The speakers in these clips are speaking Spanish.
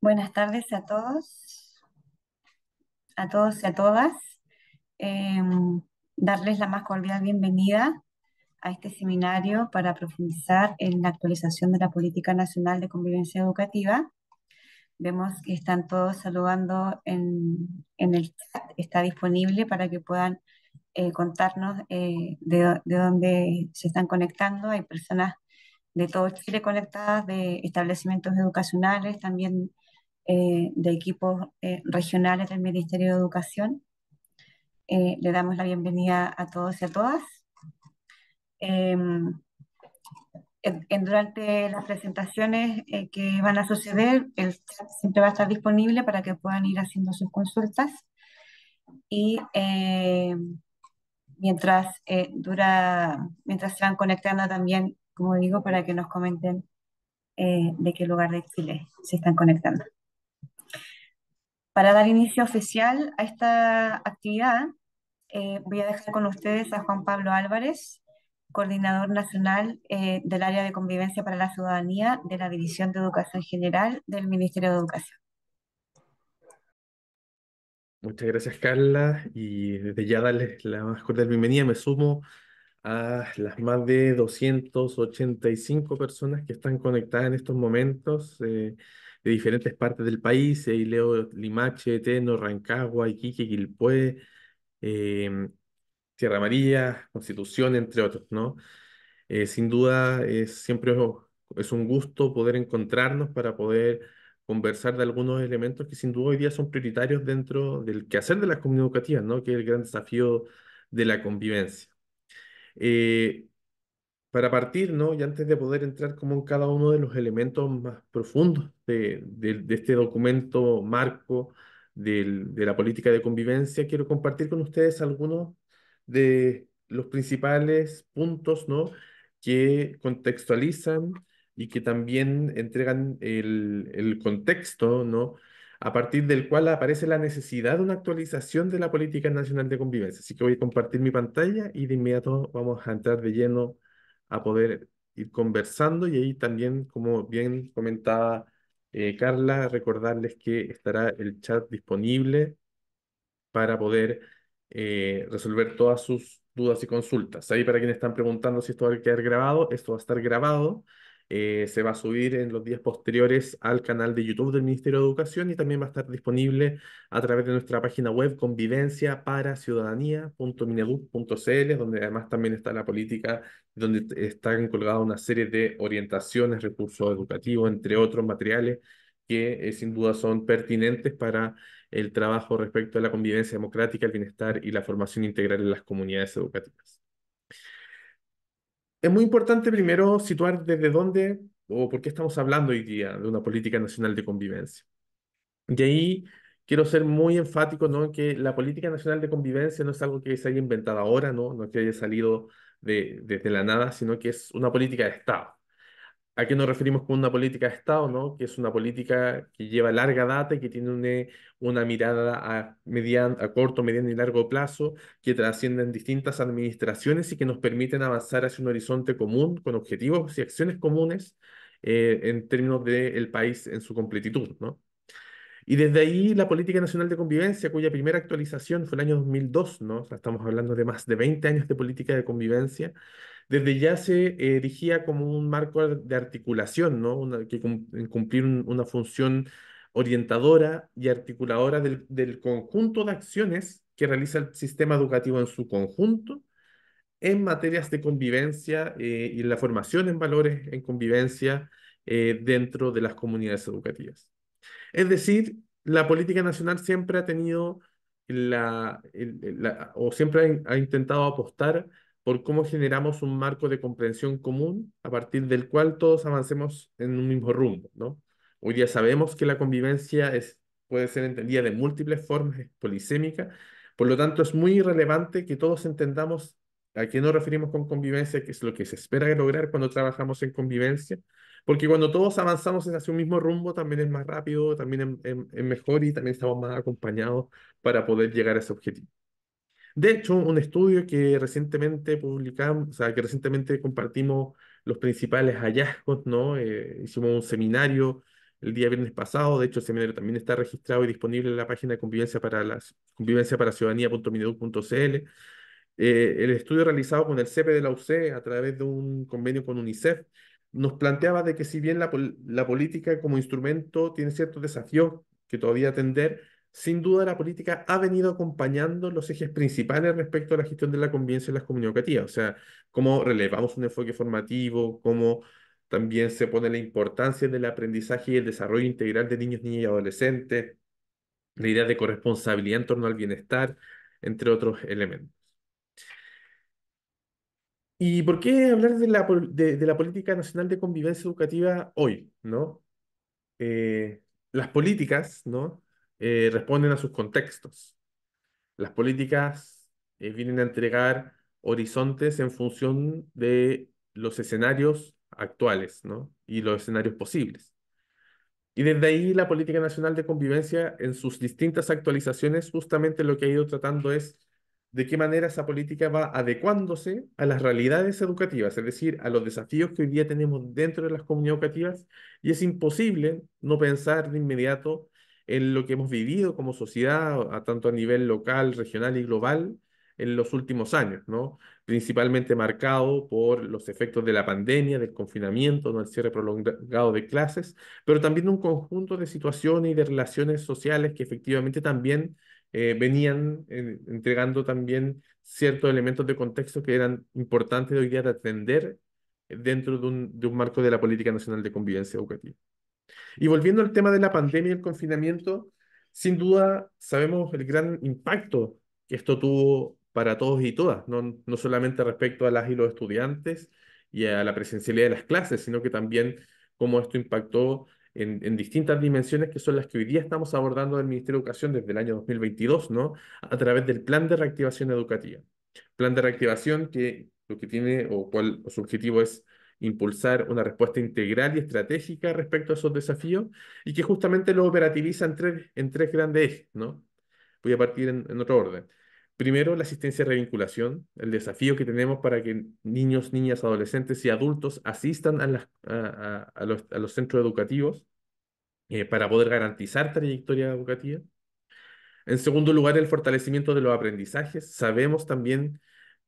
Buenas tardes a todos, a todos y a todas. Em, darles la más cordial bienvenida a este seminario para profundizar en la actualización de la Política Nacional de Convivencia Educativa. Vemos que están todos saludando en, el chat, está disponible para que puedan eh, contarnos eh, de, de dónde se están conectando. Hay personas de todo Chile conectadas, de establecimientos educacionales, también eh, de equipos eh, regionales del Ministerio de Educación. Eh, le damos la bienvenida a todos y a todas. Em, en, durante las presentaciones que van a suceder, el chat siempre va a estar disponible para que puedan ir haciendo sus consultas. Y em, mientras, dura, mientras se van conectando también, como digo, para que nos comenten de qué lugar de Chile se están conectando. Para dar inicio oficial a esta actividad, eh, voy a dejar con ustedes a Juan Pablo Álvarez, coordinador nacional eh, del área de convivencia para la ciudadanía de la División de Educación General del Ministerio de Educación. Muchas gracias, Carla, y desde ya darles la más cordial bienvenida. Me sumo a las más de 285 personas que están conectadas en estos momentos. Eh, de diferentes partes del país, ahí eh, leo Limache, Teno, Rancagua, Iquique, Quilpué, eh, Tierra María, Constitución, entre otros, ¿no? Eh, sin duda, es, siempre es, un gusto poder encontrarnos para poder conversar de algunos elementos que sin duda hoy día son prioritarios dentro del quehacer de las comunidades educativas, ¿no? que es el gran desafío de la convivencia. Eh, para partir, ¿no? Y antes de poder entrar como en cada uno de los elementos más profundos de, este documento marco de la política de convivencia, quiero compartir con ustedes algunos de los principales puntos, ¿no? Que contextualizan y que también entregan el, el contexto, ¿no? a partir del cual aparece la necesidad de una actualización de la Política Nacional de Convivencia. Así que voy a compartir mi pantalla y de inmediato vamos a entrar de lleno a poder ir conversando y ahí también, como bien comentaba eh, Carla, recordarles que estará el chat disponible para poder eh, resolver todas sus dudas y consultas. Ahí para quienes están preguntando si esto va a quedar grabado, esto va a estar grabado eh, se va a subir en los días posteriores al canal de YouTube del Ministerio de Educación y también va a estar disponible a través de nuestra página web para convivenciaparaciudadanía.mineduc.cl, donde además también está la política, donde están colgadas una serie de orientaciones, recursos educativos, entre otros materiales que eh, sin duda son pertinentes para el trabajo respecto a la convivencia democrática, el bienestar y la formación integral en las comunidades educativas es muy importante primero situar desde dónde o por qué estamos hablando hoy día de una política nacional de convivencia. Y ahí quiero ser muy enfático, ¿no? Que la política nacional de convivencia no es algo que se haya inventado ahora, ¿no? No es que haya salido de, desde la nada, sino que es una política de Estado. ¿A qué nos referimos con una política de Estado? ¿no? Que es una política que lleva larga data y que tiene una, mirada a, a corto, mediano y largo plazo, que trasciende en distintas administraciones y que nos permiten avanzar hacia un horizonte común, con objetivos y acciones comunes eh, en términos del país en su completitud. ¿no? Y desde ahí la Política Nacional de Convivencia, cuya primera actualización fue el año 2002, ¿no? O sea, estamos hablando de más de 20 años de política de convivencia, desde ya se erigía como un marco de articulación, que cumplir una función orientadora y articuladora del, conjunto de acciones que realiza el sistema educativo en su conjunto en materias de convivencia eh, y la formación en valores en convivencia eh, dentro de las comunidades educativas. Es decir, la política nacional siempre ha tenido o siempre ha intentado apostar por cómo generamos un marco de comprensión común a partir del cual todos avancemos en un mismo rumbo, ¿no? Hoy día sabemos que la convivencia es, puede ser entendida de múltiples formas, es polisémica, por lo tanto es muy relevante que todos entendamos a qué nos referimos con convivencia, qué es lo que se espera lograr cuando trabajamos en convivencia, porque cuando todos avanzamos hacia un mismo rumbo también es más rápido, también em, em, es mejor y también estamos más acompañados para poder llegar a ese objetivo. De hecho, un estudio que recientemente publicamos, o sea, que recientemente compartimos los principales hallazgos, ¿no? Eh, hicimos un seminario el día viernes pasado, de hecho el seminario también está registrado y disponible en la página de convivencia para, las, convivencia para ciudadanía.mineduc.cl. Eh, el estudio realizado con el CEPE de la UC a través de un convenio con UNICEF nos planteaba de que si bien la, política como instrumento tiene cierto desafío que todavía atender, sin duda, la política ha venido acompañando los ejes principales respecto a la gestión de la convivencia en las comunidades educativas, o sea, cómo relevamos un enfoque formativo, cómo también se pone la importancia del aprendizaje y el desarrollo integral de niños, niñas y adolescentes, la idea de corresponsabilidad en torno al bienestar, entre otros elementos. ¿Y por qué hablar de la, política nacional de convivencia educativa hoy? ¿no? Eh, las políticas, ¿no? Eh, responden a sus contextos. Las políticas eh, vienen a entregar horizontes en función de los escenarios actuales y los escenarios posibles. Y desde ahí la Política Nacional de Convivencia en sus distintas actualizaciones justamente lo que ha ido tratando es de qué manera esa política va adecuándose a las realidades educativas, es decir, a los desafíos que hoy día tenemos dentro de las comunidades educativas y es imposible no pensar de inmediato en lo que hemos vivido como sociedad, a, tanto a nivel local, regional y global, en los últimos años, ¿no? principalmente marcado por los efectos de la pandemia, del confinamiento, ¿no? el cierre prolongado de clases, pero también un conjunto de situaciones y de relaciones sociales que efectivamente también eh, venían eh, entregando también ciertos elementos de contexto que eran importantes hoy día de atender eh, dentro de un marco de la Política Nacional de Convivencia Educativa. Y volviendo al tema de la pandemia y el confinamiento, sin duda sabemos el gran impacto que esto tuvo para todos y todas, no, solamente respecto a las y los estudiantes y a la presencialidad de las clases, sino que también cómo esto impactó en, distintas dimensiones que son las que hoy día estamos abordando del Ministerio de Educación desde el año 2022, ¿no? A través del Plan de Reactivación Educativa. Plan de reactivación que lo que tiene o cuál su objetivo es impulsar una respuesta integral y estratégica respecto a esos desafíos y que justamente lo operativiza en tres, grandes ejes, ¿no? Voy a partir en, otro orden. Primero, la asistencia y revinculación, el desafío que tenemos para que niños, niñas, adolescentes y adultos asistan a, los, centros educativos eh, para poder garantizar trayectoria educativa. En segundo lugar, el fortalecimiento de los aprendizajes. Sabemos también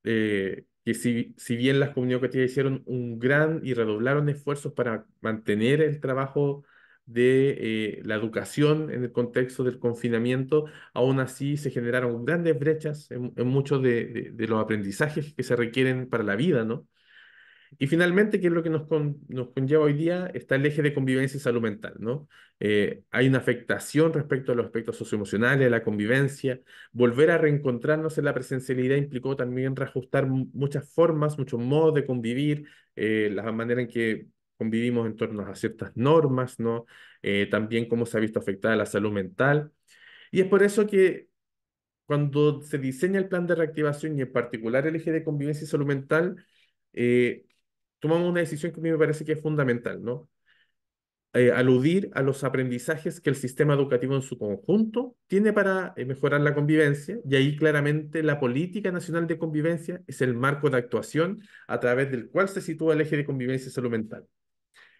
eh, que si, bien las comunidades educativas hicieron un gran y redoblaron esfuerzos para mantener el trabajo de eh, la educación en el contexto del confinamiento, aún así se generaron grandes brechas en, muchos de, de, los aprendizajes que se requieren para la vida, ¿no? Y finalmente, ¿qué es lo que nos, nos conlleva hoy día, está el eje de convivencia y salud mental, ¿no? Eh, hay una afectación respecto a los aspectos socioemocionales, la convivencia. Volver a reencontrarnos en la presencialidad implicó también reajustar muchas formas, muchos modos de convivir, eh, la manera en que convivimos en torno a ciertas normas, ¿no? Eh, también cómo se ha visto afectada la salud mental. Y es por eso que cuando se diseña el plan de reactivación y en particular el eje de convivencia y salud mental, eh, tomamos una decisión que a mí me parece que es fundamental, ¿no? Eh, aludir a los aprendizajes que el sistema educativo en su conjunto tiene para eh, mejorar la convivencia y ahí claramente la política nacional de convivencia es el marco de actuación a través del cual se sitúa el eje de convivencia salud mental.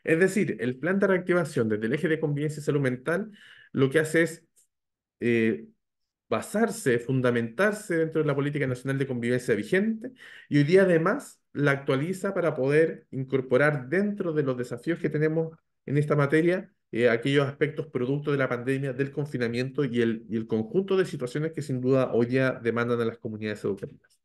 Es decir, el plan de reactivación desde el eje de convivencia salud mental lo que hace es eh, basarse, fundamentarse dentro de la política nacional de convivencia vigente y hoy día además la actualiza para poder incorporar dentro de los desafíos que tenemos en esta materia eh, aquellos aspectos producto de la pandemia, del confinamiento y el, y el conjunto de situaciones que sin duda hoy ya demandan a las comunidades educativas.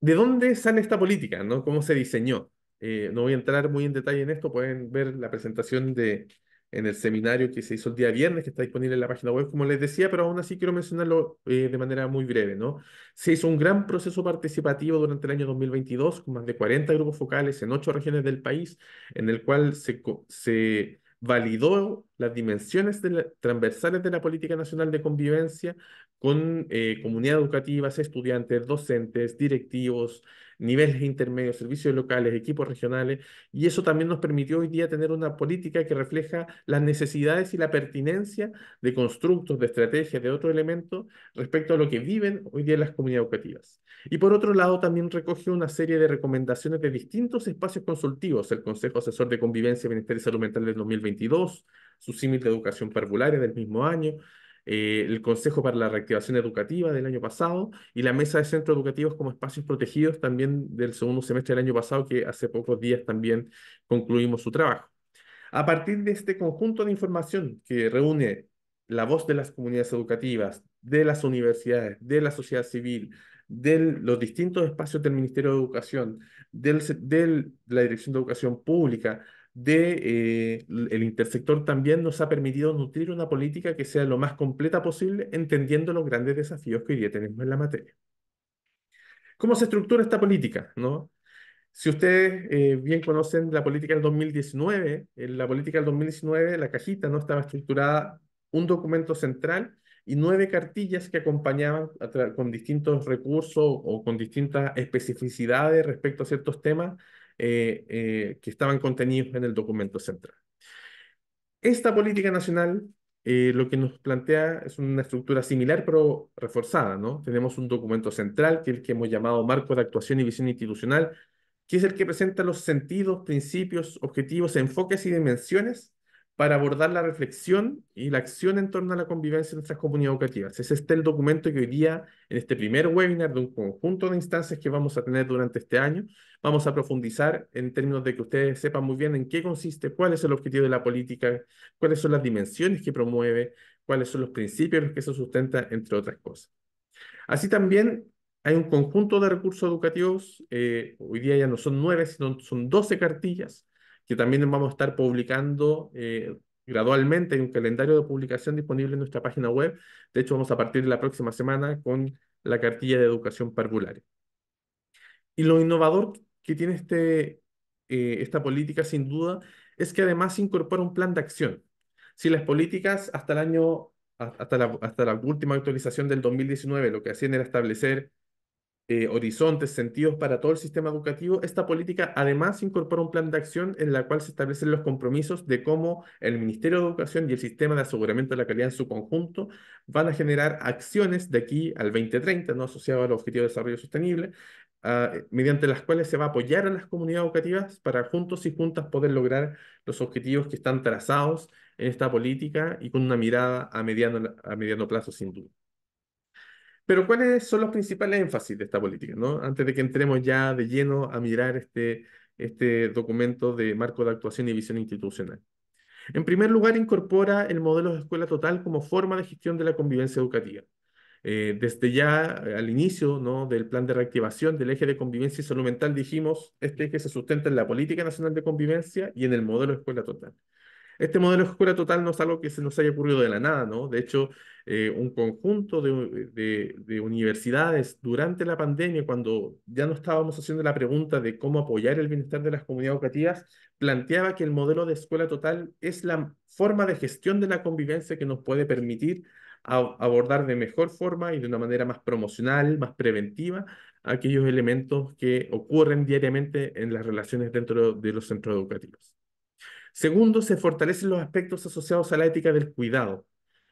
¿De dónde sale esta política? ¿Cómo se diseñó? Eh, no voy a entrar muy en detalle en esto, pueden ver la presentación de, en el seminario que se hizo el día viernes, que está disponible en la página web, como les decía, pero aún así quiero mencionarlo eh, de manera muy breve, ¿no? Se hizo un gran proceso participativo durante el año 2022, con más de 40 grupos focales en ocho regiones del país, en el cual se, se validó las dimensiones transversales de la política nacional de convivencia, con eh, comunidades educativas, estudiantes, docentes, directivos, niveles intermedios, servicios locales, equipos regionales, y eso también nos permitió hoy día tener una política que refleja las necesidades y la pertinencia de constructos, de estrategias, de otros elementos respecto a lo que viven hoy día las comunidades educativas. Y por otro lado, también recogió una serie de recomendaciones de distintos espacios consultivos, el Consejo Asesor de Convivencia, Ministerio y Salud Mental del 2022, su símil de educación parvularia del mismo año, eh, el Consejo para la Reactivación Educativa del año pasado y la Mesa de Centros Educativos como Espacios Protegidos también del segundo semestre del año pasado, que hace pocos días también concluimos su trabajo. A partir de este conjunto de información que reúne la voz de las comunidades educativas, de las universidades, de la sociedad civil, de los distintos espacios del Ministerio de Educación, de la Dirección de Educación Pública, de, eh, el intersector también nos ha permitido nutrir una política que sea lo más completa posible, entendiendo los grandes desafíos que hoy día tenemos en la materia. ¿Cómo se estructura esta política? Si ustedes eh, bien conocen la política del 2019, en la política del 2019, la cajita no estaba estructurada un documento central y nueve cartillas que acompañaban con distintos recursos o con distintas especificidades respecto a ciertos temas eh, eh, que estaban contenidos en el documento central. Esta política nacional eh, lo que nos plantea es una estructura similar pero reforzada, ¿no? Tenemos un documento central que es el que hemos llamado Marco de Actuación y Visión Institucional, que es el que presenta los sentidos, principios, objetivos, enfoques y dimensiones para abordar la reflexión y la acción en torno a la convivencia en nuestras comunidades educativas. Ese este el documento que hoy día, en este primer webinar de un conjunto de instancias que vamos a tener durante este año, vamos a profundizar en términos de que ustedes sepan muy bien en qué consiste, cuál es el objetivo de la política, cuáles son las dimensiones que promueve, cuáles son los principios que se sustenta, entre otras cosas. Así también hay un conjunto de recursos educativos, eh, hoy día ya no son nueve, sino son doce cartillas, que también vamos a estar publicando eh, gradualmente, en un calendario de publicación disponible en nuestra página web. De hecho, vamos a partir de la próxima semana con la cartilla de educación parvularia. Y lo innovador que tiene este, eh, esta política, sin duda, es que además incorpora un plan de acción. Si las políticas hasta el año, hasta la, hasta la última actualización del 2019, lo que hacían era establecer eh, horizontes, sentidos para todo el sistema educativo, esta política además incorpora un plan de acción en la cual se establecen los compromisos de cómo el Ministerio de Educación y el sistema de aseguramiento de la calidad en su conjunto van a generar acciones de aquí al 2030, ¿no? asociado al Objetivo de Desarrollo Sostenible, ah, eh, mediante las cuales se va a apoyar a las comunidades educativas para juntos y juntas poder lograr los objetivos que están trazados en esta política y con una mirada a mediano, a mediano plazo, sin duda. Pero ¿cuáles son los principales énfasis de esta política? ¿no? Antes de que entremos ya de lleno a mirar este, este documento de marco de actuación y visión institucional. En primer lugar, incorpora el modelo de escuela total como forma de gestión de la convivencia educativa. Eh, desde ya al inicio ¿no? del plan de reactivación del eje de convivencia y salud mental dijimos, este eje se sustenta en la política nacional de convivencia y en el modelo de escuela total. Este modelo de escuela total no es algo que se nos haya ocurrido de la nada, ¿no? De hecho, eh, un conjunto de, universidades durante la pandemia, cuando ya no estábamos haciendo la pregunta de cómo apoyar el bienestar de las comunidades educativas, planteaba que el modelo de escuela total es la forma de gestión de la convivencia que nos puede permitir abordar de mejor forma y de una manera más promocional, más preventiva, aquellos elementos que ocurren diariamente en las relaciones dentro de los centros educativos. Segundo, se fortalecen los aspectos asociados a la ética del cuidado.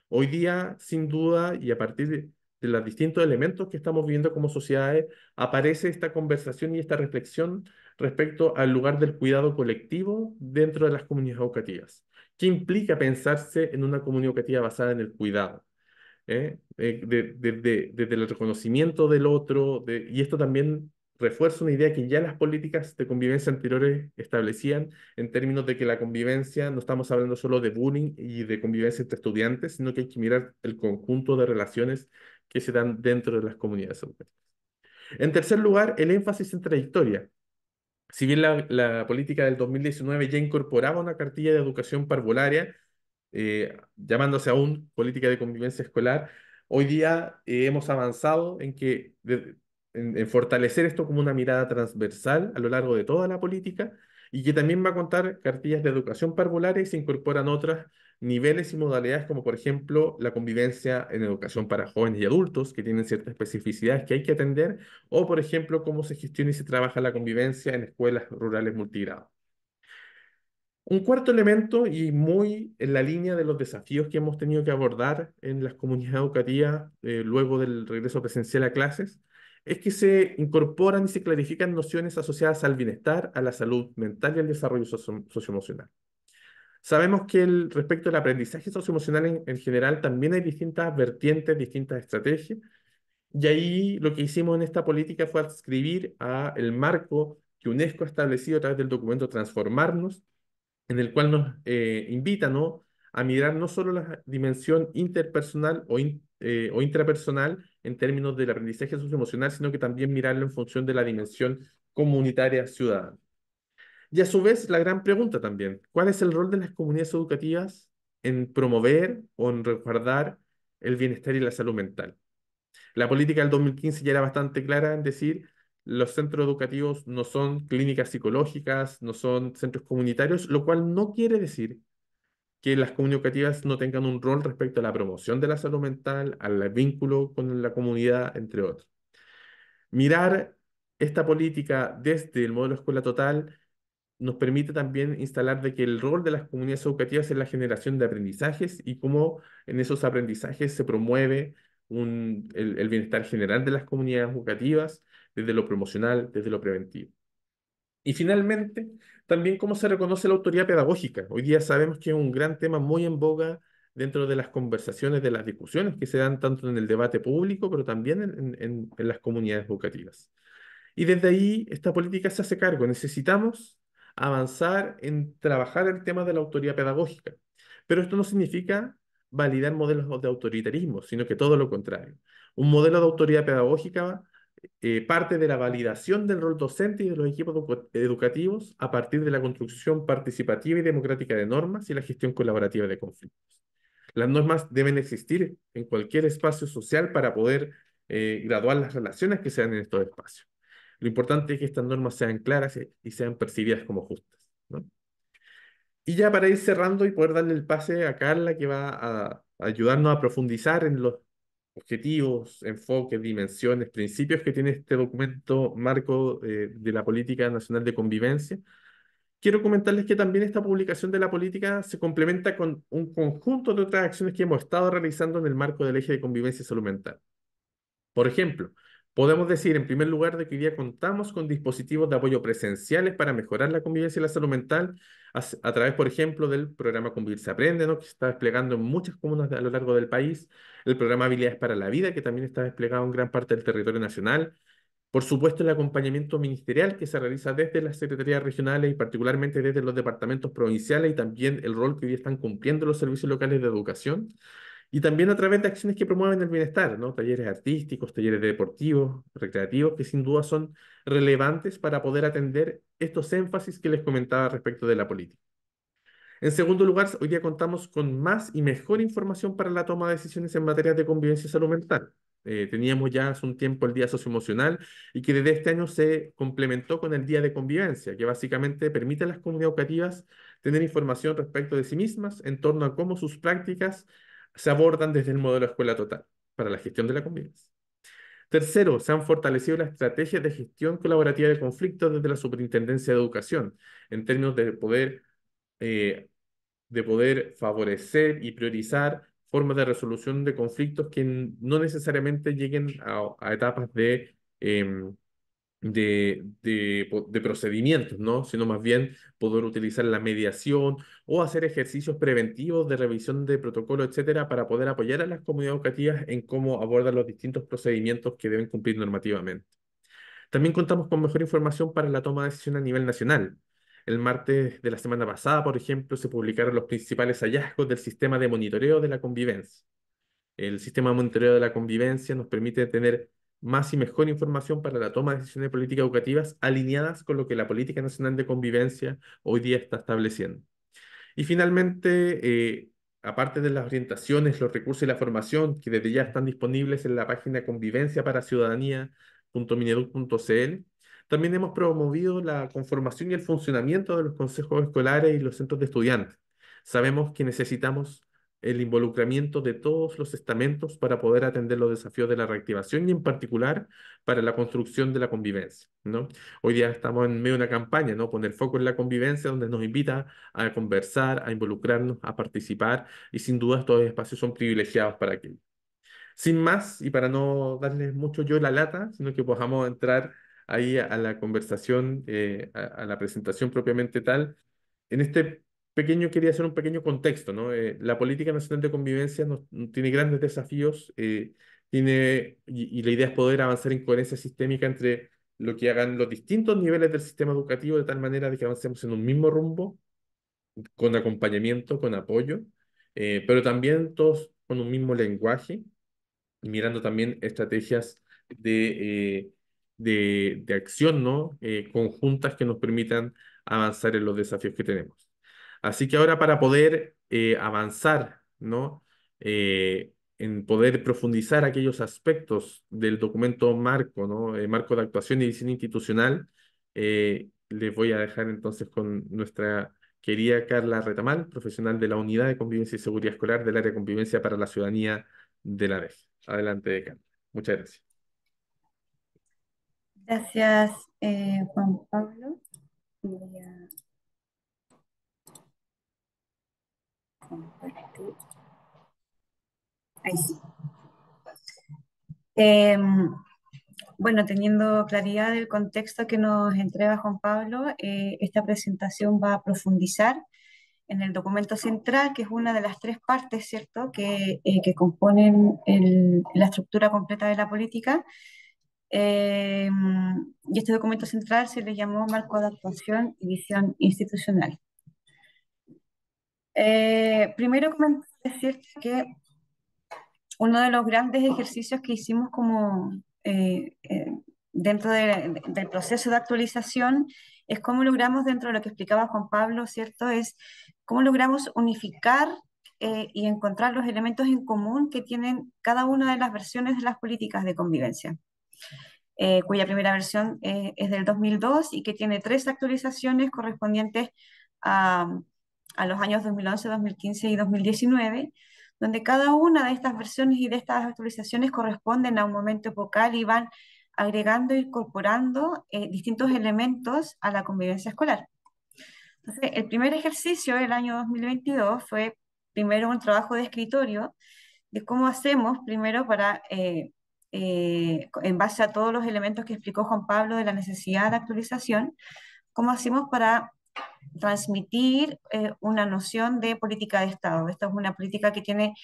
Hoy día, sin duda, y a partir de, los distintos elementos que estamos viviendo como sociedades, aparece esta conversación y esta reflexión respecto al lugar del cuidado colectivo dentro de las comunidades educativas. ¿Qué implica pensarse en una comunidad educativa basada en el cuidado? ¿Eh? Eh, desde el reconocimiento del otro, y esto también refuerza una idea que ya las políticas de convivencia anteriores establecían en términos de que la convivencia, no estamos hablando solo de bullying y de convivencia entre estudiantes, sino que hay que mirar el conjunto de relaciones que se dan dentro de las comunidades educativas. En tercer lugar, el énfasis en trayectoria. Si bien la, política del 2019 ya incorporaba una cartilla de educación parvularia, eh, llamándose aún política de convivencia escolar, hoy día eh, hemos avanzado en que en, fortalecer esto como una mirada transversal a lo largo de toda la política y que también va a contar cartillas de educación parvularia y se incorporan otros niveles y modalidades como por ejemplo la convivencia en educación para jóvenes y adultos que tienen ciertas especificidades que hay que atender o por ejemplo cómo se gestiona y se trabaja la convivencia en escuelas rurales multigrado. Un cuarto elemento y muy en la línea de los desafíos que hemos tenido que abordar en las comunidades educativas eh, luego del regreso presencial a clases es que se incorporan y se clarifican nociones asociadas al bienestar, a la salud mental y al desarrollo socioemocional. Sabemos que el, respecto al aprendizaje socioemocional en, general también hay distintas vertientes, distintas estrategias, y ahí lo que hicimos en esta política fue adscribir a el marco que UNESCO ha establecido a través del documento Transformarnos, en el cual nos eh, invita a mirar no solo la dimensión interpersonal o eh, intrapersonal, en términos del aprendizaje socioemocional, sino que también mirarlo en función de la dimensión comunitaria ciudadana. Y a su vez, la gran pregunta también, ¿cuál es el rol de las comunidades educativas en promover o en resguardar el bienestar y la salud mental? La política del 2015 ya era bastante clara en decir, los centros educativos no son clínicas psicológicas, no son centros comunitarios, lo cual no quiere decir que las educativas no tengan un rol respecto a la promoción de la salud mental, al vínculo con la comunidad, entre otros. Mirar esta política desde el modelo escuela total nos permite también instalar de que el rol de las comunidades educativas es la generación de aprendizajes y cómo en esos aprendizajes se promueve el bienestar general de las comunidades educativas desde lo promocional, desde lo preventivo. Y finalmente, también cómo se reconoce la autoridad pedagógica. Hoy día sabemos que es un gran tema muy en boga dentro de las conversaciones, de las discusiones que se dan tanto en el debate público, pero también en, las comunidades educativas. Y desde ahí esta política se hace cargo. Necesitamos avanzar en trabajar el tema de la autoridad pedagógica. Pero esto no significa validar modelos de autoritarismo, sino que todo lo contrario. Un modelo de autoridad pedagógica eh, parte de la validación del rol docente y de los equipos educativos a partir de la construcción participativa y democrática de normas y la gestión colaborativa de conflictos. Las normas deben existir en cualquier espacio social para poder eh, graduar las relaciones que sean en estos espacios. Lo importante es que estas normas sean claras y sean percibidas como justas. Y ya para ir cerrando y poder darle el pase a Carla, que va a ayudarnos a profundizar en los objetivos, enfoques, dimensiones, principios que tiene este documento marco eh, de la Política Nacional de Convivencia. Quiero comentarles que también esta publicación de la política se complementa con un conjunto de otras acciones que hemos estado realizando en el marco del eje de convivencia y salud mental. Por ejemplo, Podemos decir, en primer lugar, de que hoy día contamos con dispositivos de apoyo presenciales para mejorar la convivencia y la salud mental a, través, por ejemplo, del programa Convivir se aprende, ¿no? que se está desplegando en muchas comunas a lo largo del país, el programa Habilidades para la Vida, que también está desplegado en gran parte del territorio nacional, por supuesto, el acompañamiento ministerial que se realiza desde las secretarías regionales y particularmente desde los departamentos provinciales y también el rol que hoy día están cumpliendo los servicios locales de educación. Y también a través de acciones que promueven el bienestar, ¿no? Talleres artísticos, talleres deportivos, recreativos, que sin duda son relevantes para poder atender estos énfasis que les comentaba respecto de la política. En segundo lugar, hoy día contamos con más y mejor información para la toma de decisiones en materia de convivencia salud mental. Eh, teníamos ya hace un tiempo el Día Socioemocional y que desde este año se complementó con el Día de Convivencia, que básicamente permite a las comunidades educativas tener información respecto de sí mismas en torno a cómo sus prácticas se abordan desde el modelo escuela total para la gestión de la convivencia. Tercero, se han fortalecido las estrategias de gestión colaborativa de conflictos desde la Superintendencia de Educación, en términos de poder, eh, de poder favorecer y priorizar formas de resolución de conflictos que no necesariamente lleguen a, etapas de, em, de, de, procedimientos, ¿no? Sino más bien poder utilizar la mediación o hacer ejercicios preventivos de revisión de protocolo, etcétera, para poder apoyar a las comunidades educativas en cómo abordar los distintos procedimientos que deben cumplir normativamente. También contamos con mejor información para la toma de decisión a nivel nacional. El martes de la semana pasada, por ejemplo, se publicaron los principales hallazgos del sistema de monitoreo de la convivencia. El sistema de monitoreo de la convivencia nos permite tener más y mejor información para la toma de decisiones políticas educativas alineadas con lo que la Política Nacional de Convivencia hoy día está estableciendo. Y finalmente, eh, aparte de las orientaciones, los recursos y la formación que desde ya están disponibles en la página convivencia para también hemos promovido la conformación y el funcionamiento de los consejos escolares y los centros de estudiantes. Sabemos que necesitamos el involucramiento de todos los estamentos para poder atender los desafíos de la reactivación y en particular para la construcción de la convivencia, ¿no? Hoy día estamos en medio de una campaña, ¿no? Poner foco en la convivencia donde nos invita a conversar, a involucrarnos, a participar y sin duda estos espacios son privilegiados para que. Sin más, y para no darles mucho yo la lata, sino que podamos entrar ahí a, la conversación, eh, a la presentación propiamente tal, en este pequeño, quería hacer un pequeño contexto, ¿no? Eh, la política nacional de convivencia mm, tiene grandes desafíos, eh, tiene, y, la idea es poder avanzar en coherencia sistémica entre lo que hagan los distintos niveles del sistema educativo, de tal manera de que avancemos en un mismo rumbo, con acompañamiento, con apoyo, eh, pero también todos con un mismo lenguaje, mirando también estrategias de... acción ¿no? conjuntas que nos permitan avanzar en los desafíos que tenemos. Así que ahora para poder eh, avanzar, ¿no? Eh, en poder profundizar aquellos aspectos del documento marco, ¿no? El eh, marco de actuación y diseño institucional, les voy a dejar entonces con nuestra querida Carla Retamal, profesional de la Unidad de Convivencia y Seguridad Escolar del Área de Convivencia para la Ciudadanía de la DEF. Adelante, Carla. Muchas gracias. Gracias, Juan Pablo. Em, bueno, teniendo claridad del contexto que nos entrega Juan Pablo, eh, esta presentación va a profundizar en el documento central, que es una de las tres partes, ¿cierto?, que, eh, componen la estructura completa de la política. Em, y este documento central se le llamó Marco de Actuación y Visión Institucional. Eh, primero decirte que uno de los grandes ejercicios que hicimos como eh, eh, dentro del proceso de actualización es cómo logramos, dentro de lo que explicaba Juan Pablo, ¿cierto? Es cómo logramos unificar eh, y encontrar los elementos en común que tienen cada una de las versiones de las políticas de convivencia, cuya primera versión es del 2002 y que tiene tres actualizaciones correspondientes a, a los años 2011, 2015 y 2019, donde cada una de estas versiones y de estas actualizaciones corresponden a un momento epocal y van agregando e incorporando eh, distintos elementos a la convivencia escolar. Entonces, el primer ejercicio del año 2022 fue primero un trabajo de escritorio de cómo hacemos primero para, eh, eh, en base a todos los elementos que explicó Juan Pablo de la necesidad de actualización, cómo hacemos para transmitir eh, una noción de política de Estado. Esta es una política que tiene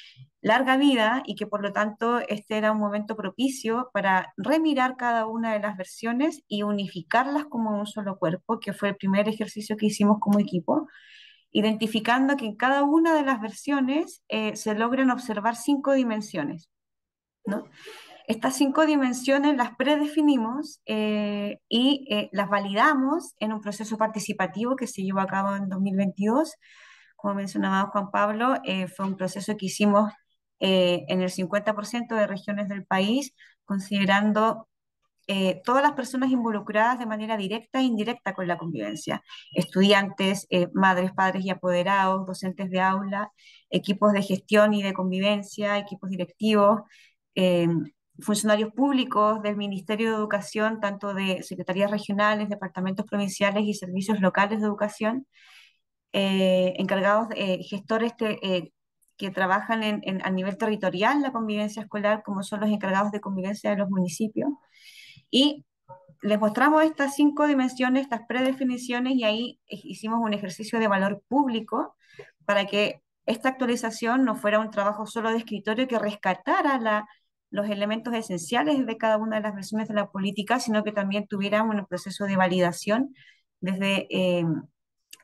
larga vida y que por lo tanto este era un momento propicio para remirar cada una de las versiones y unificarlas como un solo cuerpo, que fue el primer ejercicio que hicimos como equipo, identificando que en cada una de las versiones eh, se logran observar cinco dimensiones. ¿no? Estas cinco dimensiones las predefinimos eh, y eh, las validamos en un proceso participativo que se llevó a cabo en 2022. Como mencionaba Juan Pablo, eh, fue un proceso que hicimos en el 50% de regiones del país, considerando todas las personas involucradas de manera directa e indirecta con la convivencia, estudiantes, madres, padres y apoderados, docentes de aula, equipos de gestión y de convivencia, equipos directivos, funcionarios públicos del Ministerio de Educación, tanto de secretarías regionales, departamentos provinciales y servicios locales de educación, eh, encargados, eh, gestores eh, que, trabajan a nivel territorial la convivencia escolar, como son los encargados de convivencia de los municipios. Y les mostramos estas cinco dimensiones, estas predefiniciones, y ahí hicimos un ejercicio de valor público para que esta actualización no fuera un trabajo solo de escritorio que rescatara la los elementos esenciales de cada una de las versiones de la política, sino que también tuviéramos un proceso de validación desde eh,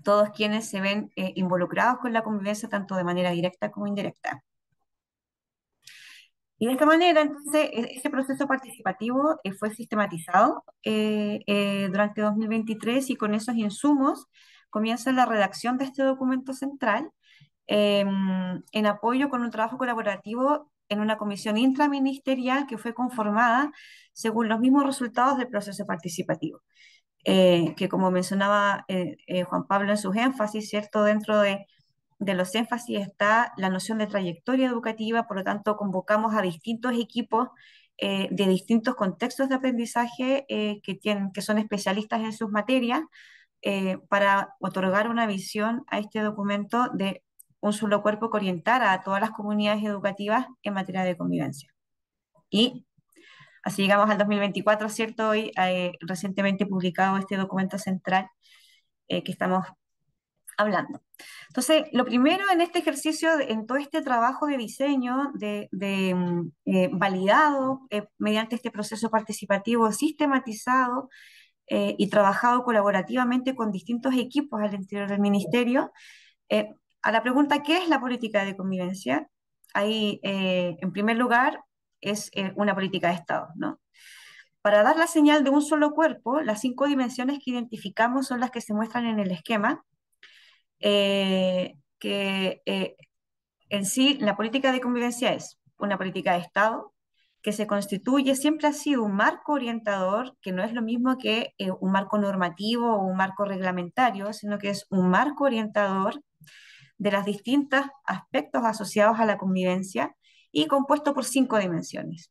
todos quienes se ven eh, involucrados con la convivencia, tanto de manera directa como indirecta. Y de esta manera, entonces, e-, ese proceso participativo eh, fue sistematizado durante 2023 y con esos insumos comienza la redacción de este documento central em, en apoyo con un trabajo colaborativo en una comisión intraministerial que fue conformada según los mismos resultados del proceso participativo, eh, que como mencionaba eh, eh, Juan Pablo en sus énfasis, ¿cierto? Dentro de, los énfasis está la noción de trayectoria educativa, por lo tanto convocamos a distintos equipos de distintos contextos de aprendizaje que, tienen, que son especialistas en sus materias para otorgar una visión a este documento de un solo cuerpo que orientara a todas las comunidades educativas en materia de convivencia. Y así llegamos al 2024, ¿cierto? Hoy eh, recientemente publicado este documento central eh, que estamos hablando. Entonces, lo primero en este ejercicio, en todo este trabajo de diseño, de, mm, eh, validado mediante este proceso participativo, sistematizado, y trabajado colaborativamente con distintos equipos al interior del ministerio, a la pregunta, ¿qué es la política de convivencia? Ahí, eh, en primer lugar, es eh, una política de Estado, ¿no? Para dar la señal de un solo cuerpo, las cinco dimensiones que identificamos son las que se muestran en el esquema, eh, que en sí la política de convivencia es una política de Estado, que se constituye siempre ha sido un marco orientador, que no es lo mismo que un marco normativo o un marco reglamentario, sino que es un marco orientador de los distintos aspectos asociados a la convivencia y compuesto por cinco dimensiones.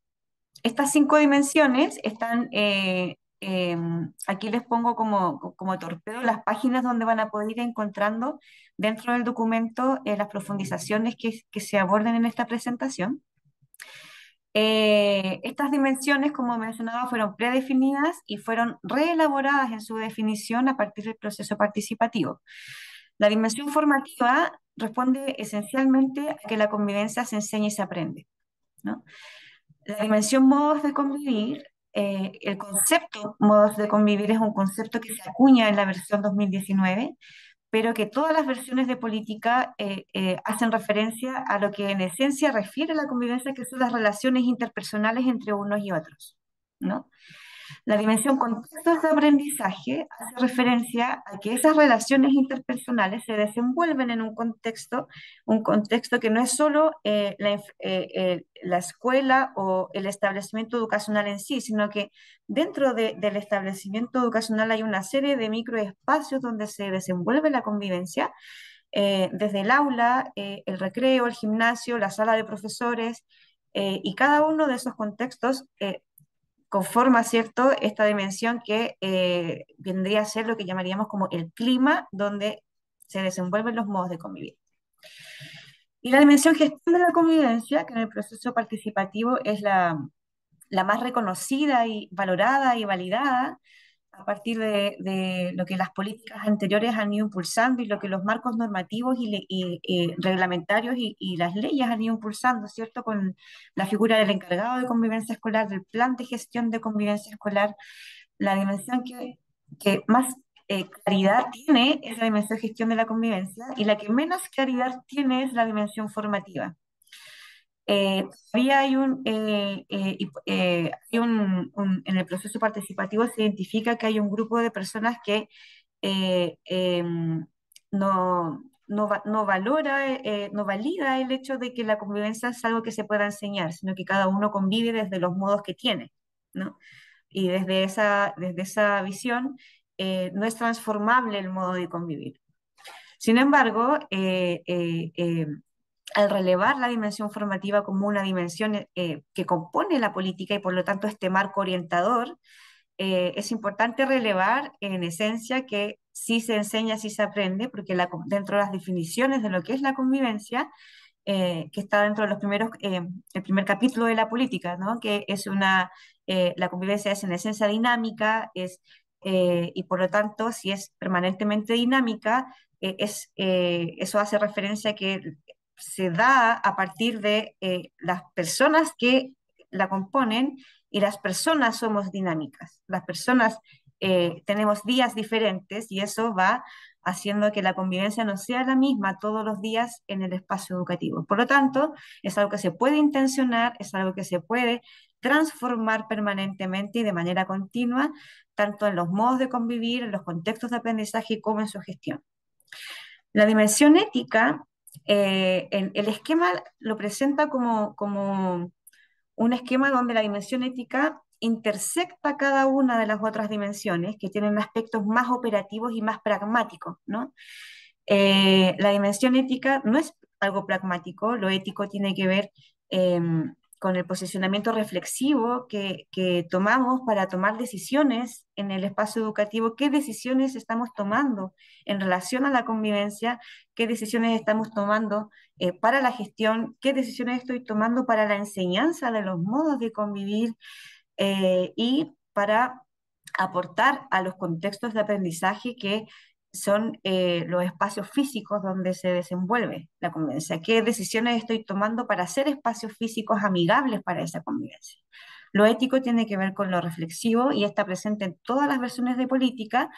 Estas cinco dimensiones están, eh, em, aquí les pongo como, como, torpedo las páginas donde van a poder ir encontrando dentro del documento eh, las profundizaciones que, se aborden en esta presentación. Eh, estas dimensiones, como mencionaba, fueron predefinidas y fueron reelaboradas en su definición a partir del proceso participativo. La dimensión formativa responde esencialmente a que la convivencia se enseña y se aprende. ¿no? La dimensión modos de convivir, eh, el concepto modos de convivir es un concepto que se acuña en la versión 2019, pero que todas las versiones de política eh, eh, hacen referencia a lo que en esencia refiere a la convivencia, que son las relaciones interpersonales entre unos y otros. ¿no? La dimensión contextos de aprendizaje hace referencia a que esas relaciones interpersonales se desenvuelven en un contexto, un contexto que no es solo eh, eh, la, escuela o el establecimiento educacional en sí, sino que dentro del establecimiento educacional hay una serie de microespacios donde se desenvuelve la convivencia. Eh, desde el aula, el recreo, el gimnasio, la sala de profesores, y cada uno de esos contextos conforma, ¿cierto?, esta dimensión que eh, vendría a ser lo que llamaríamos como el clima donde se desenvuelven los modos de convivir. Y la dimensión gestión de la convivencia, que en el proceso participativo es la, la más reconocida y valorada y validada, a partir de, lo que las políticas anteriores han ido impulsando y lo que los marcos normativos y, reglamentarios y, las leyes han ido impulsando, ¿cierto? Con la figura del encargado de convivencia escolar, del plan de gestión de convivencia escolar, la dimensión que, más eh, claridad tiene es la dimensión de gestión de la convivencia y la que menos claridad tiene es la dimensión formativa. Eh, eh, eh, eh, hay, un, en el proceso participativo se identifica que hay un grupo de personas que em, no, no, no, valora, no valida el hecho de que la convivencia es algo que se pueda enseñar, sino que cada uno convive desde los modos que tiene, ¿no? Y desde esa, desde esa visión no es transformable el modo de convivir. Sin embargo, eh, al relevar la dimensión formativa como una dimensión eh, eh, que compone la política y por lo tanto este marco orientador, eh, es importante relevar en esencia que sí se enseña, sí se aprende, porque la, dentro de las definiciones de lo que es la convivencia, que está dentro de los primeros, el primer capítulo de la política, ¿no? que es una, la convivencia es en esencia dinámica, es, y por lo tanto, si es permanentemente dinámica, es, eso hace referencia a que se da a partir de eh, las personas que la componen y las personas somos dinámicas. Las personas eh, tenemos días diferentes y eso va haciendo que la convivencia no sea la misma todos los días en el espacio educativo. Por lo tanto, es algo que se puede intencionar, es algo que se puede transformar permanentemente y de manera continua, tanto en los modos de convivir, en los contextos de aprendizaje como en su gestión. La dimensión ética eh, el esquema lo presenta como, como un esquema donde la dimensión ética intersecta cada una de las otras dimensiones que tienen aspectos más operativos y más pragmáticos, ¿no? Eh, la dimensión ética no es algo pragmático, lo ético tiene que ver em, con el posicionamiento reflexivo que, tomamos para tomar decisiones en el espacio educativo, qué decisiones estamos tomando en relación a la convivencia, qué decisiones estamos tomando eh, para la gestión, qué decisiones estoy tomando para la enseñanza de los modos de convivir eh, y para aportar a los contextos de aprendizaje que son eh, los espacios físicos donde se desenvuelve la convivencia. ¿Qué decisiones estoy tomando para hacer espacios físicos amigables para esa convivencia? Lo ético tiene que ver con lo reflexivo y está presente en todas las versiones de política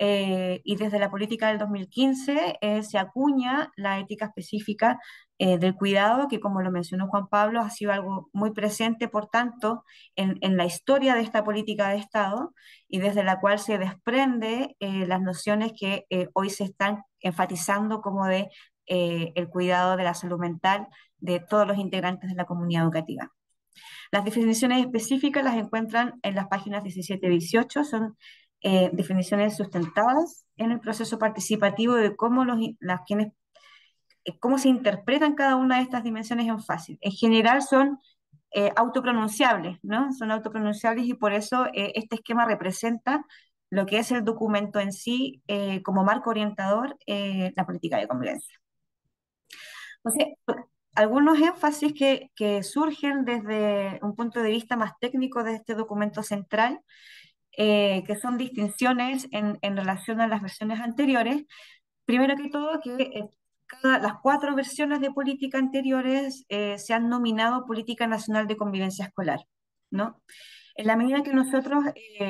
eh, y desde la política del 2015 eh, se acuña la ética específica eh, del cuidado, que como lo mencionó Juan Pablo, ha sido algo muy presente, por tanto, en, la historia de esta política de Estado y desde la cual se desprende las nociones que hoy se están enfatizando como de el cuidado de la salud mental de todos los integrantes de la comunidad educativa. Las definiciones específicas las encuentran en las páginas 17 y 18, son eh, definiciones sustentadas en el proceso participativo de cómo, los, las, quienes, eh, cómo se interpretan cada una de estas dimensiones en fácil. En general son eh, autopronunciables, ¿no? Son autopronunciables y por eso este esquema representa lo que es el documento en sí como marco orientador la política de convivencia. algunos énfasis que, que surgen desde un punto de vista más técnico de este documento central eh, que son distinciones en, relación a las versiones anteriores. Primero que todo, que eh, las cuatro versiones de política anteriores eh, se han nominado Política Nacional de Convivencia Escolar. ¿no? En la medida que nosotros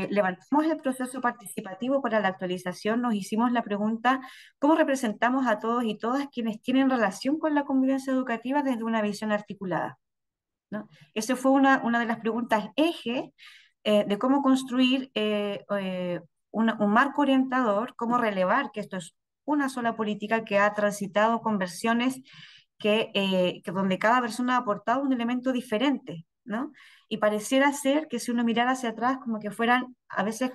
levantamos el proceso participativo para la actualización, nos hicimos la pregunta, ¿cómo representamos a todos y todas quienes tienen relación con la convivencia educativa desde una visión articulada? ¿no? Esa fue una de las preguntas eje eh, de cómo construir eh, eh, un marco orientador, cómo relevar que esto es una sola política que ha transitado con versiones que, donde cada persona ha aportado un elemento diferente, ¿no? Y pareciera ser que si uno mirara hacia atrás como que fueran a veces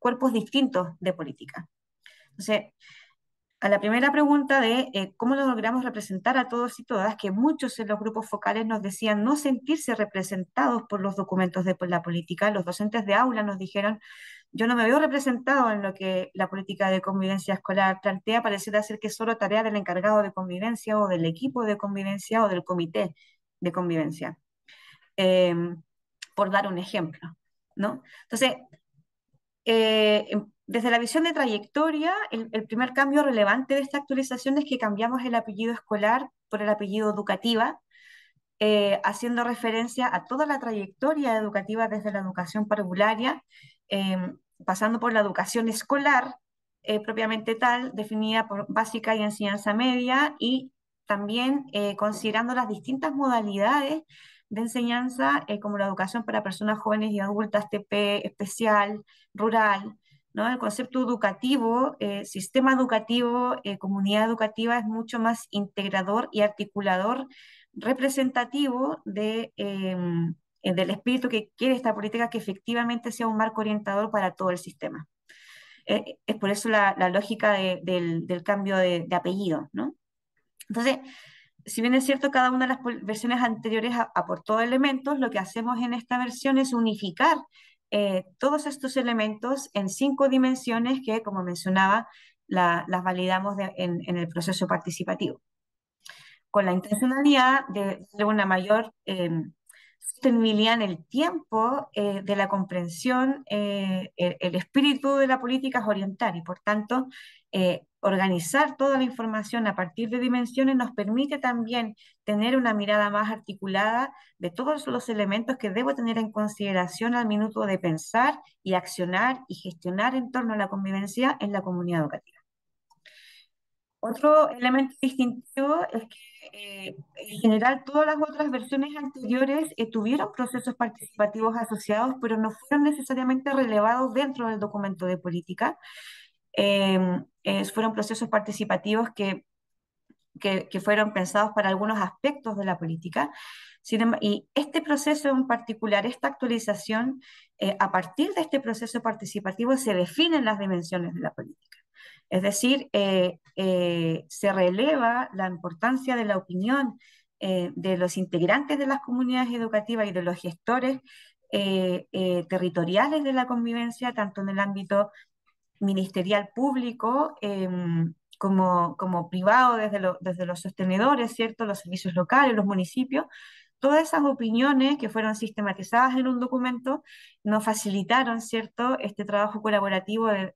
cuerpos distintos de política. Entonces, a la primera pregunta de eh, cómo lo logramos representar a todos y todas, que muchos en los grupos focales nos decían no sentirse representados por los documentos de la política, los docentes de aula nos dijeron, yo no me veo representado en lo que la política de convivencia escolar plantea, pareciera ser que solo tarea del encargado de convivencia o del equipo de convivencia o del comité de convivencia, em, por dar un ejemplo. ¿no? Entonces, eh, em, desde la visión de trayectoria, el, primer cambio relevante de esta actualización es que cambiamos el apellido escolar por el apellido educativa, eh, haciendo referencia a toda la trayectoria educativa desde la educación parvularia, em, pasando por la educación escolar eh, propiamente tal, definida por básica y enseñanza media, y también eh, considerando las distintas modalidades de enseñanza, como la educación para personas jóvenes y adultas, TP, especial, rural, el concepto educativo, eh, sistema educativo, eh, comunidad educativa es mucho más integrador y articulador, representativo de, em, eh, del espíritu que quiere esta política que efectivamente sea un marco orientador para todo el sistema. es por eso la, lógica del, cambio de, apellido, Entonces, si bien es cierto, cada una de las versiones anteriores aportó elementos, lo que hacemos en esta versión es unificar eh, todos estos elementos en cinco dimensiones que, como mencionaba, las validamos en, el proceso participativo, con la intencionalidad de una mayor eh, sostenibilidad en el tiempo eh, de la comprensión, el, espíritu de la política es orientar y, por tanto, organizar toda la información a partir de dimensiones nos permite también tener una mirada más articulada de todos los elementos que debo tener en consideración al minuto de pensar y accionar y gestionar en torno a la convivencia en la comunidad educativa. Otro elemento distintivo es que eh, en general todas las otras versiones anteriores eh, tuvieron procesos participativos asociados, pero no fueron necesariamente relevados dentro del documento de política, Em, fueron procesos participativos que que, fueron pensados para algunos aspectos de la política. Em, y este proceso en particular, esta actualización, eh, a partir de este proceso participativo se definen las dimensiones de la política. Es decir, eh, eh, se releva la importancia de la opinión de los integrantes de las comunidades educativas y de los gestores territoriales de la convivencia, tanto en el ámbito ministerial público em, como, como, privado desde, desde los sostenedores, ¿cierto? los servicios locales, los municipios, todas esas opiniones que fueron sistematizadas en un documento nos facilitaron ¿cierto? este trabajo colaborativo de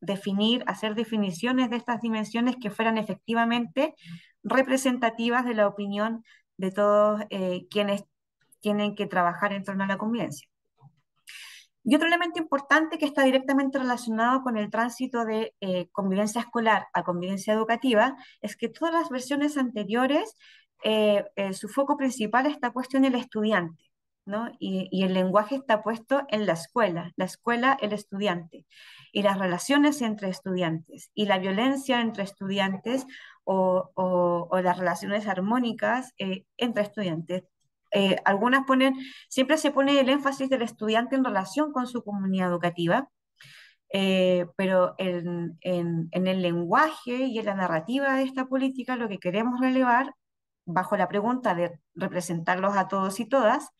definir, hacer definiciones de estas dimensiones que fueran efectivamente representativas de la opinión de todos eh, quienes tienen que trabajar en torno a la convivencia. Y otro elemento importante que está directamente relacionado con el tránsito de eh, convivencia escolar a convivencia educativa es que todas las versiones anteriores, eh, eh, su foco principal está puesto en el estudiante. Y, el lenguaje está puesto en la escuela, la escuela, el estudiante, y las relaciones entre estudiantes, y la violencia entre estudiantes o, las relaciones armónicas entre estudiantes. Eh, algunas ponen, siempre se pone el énfasis del estudiante en relación con su comunidad educativa, eh, pero en, el lenguaje y en la narrativa de esta política lo que queremos relevar, bajo la pregunta de representarlos a todos y todas,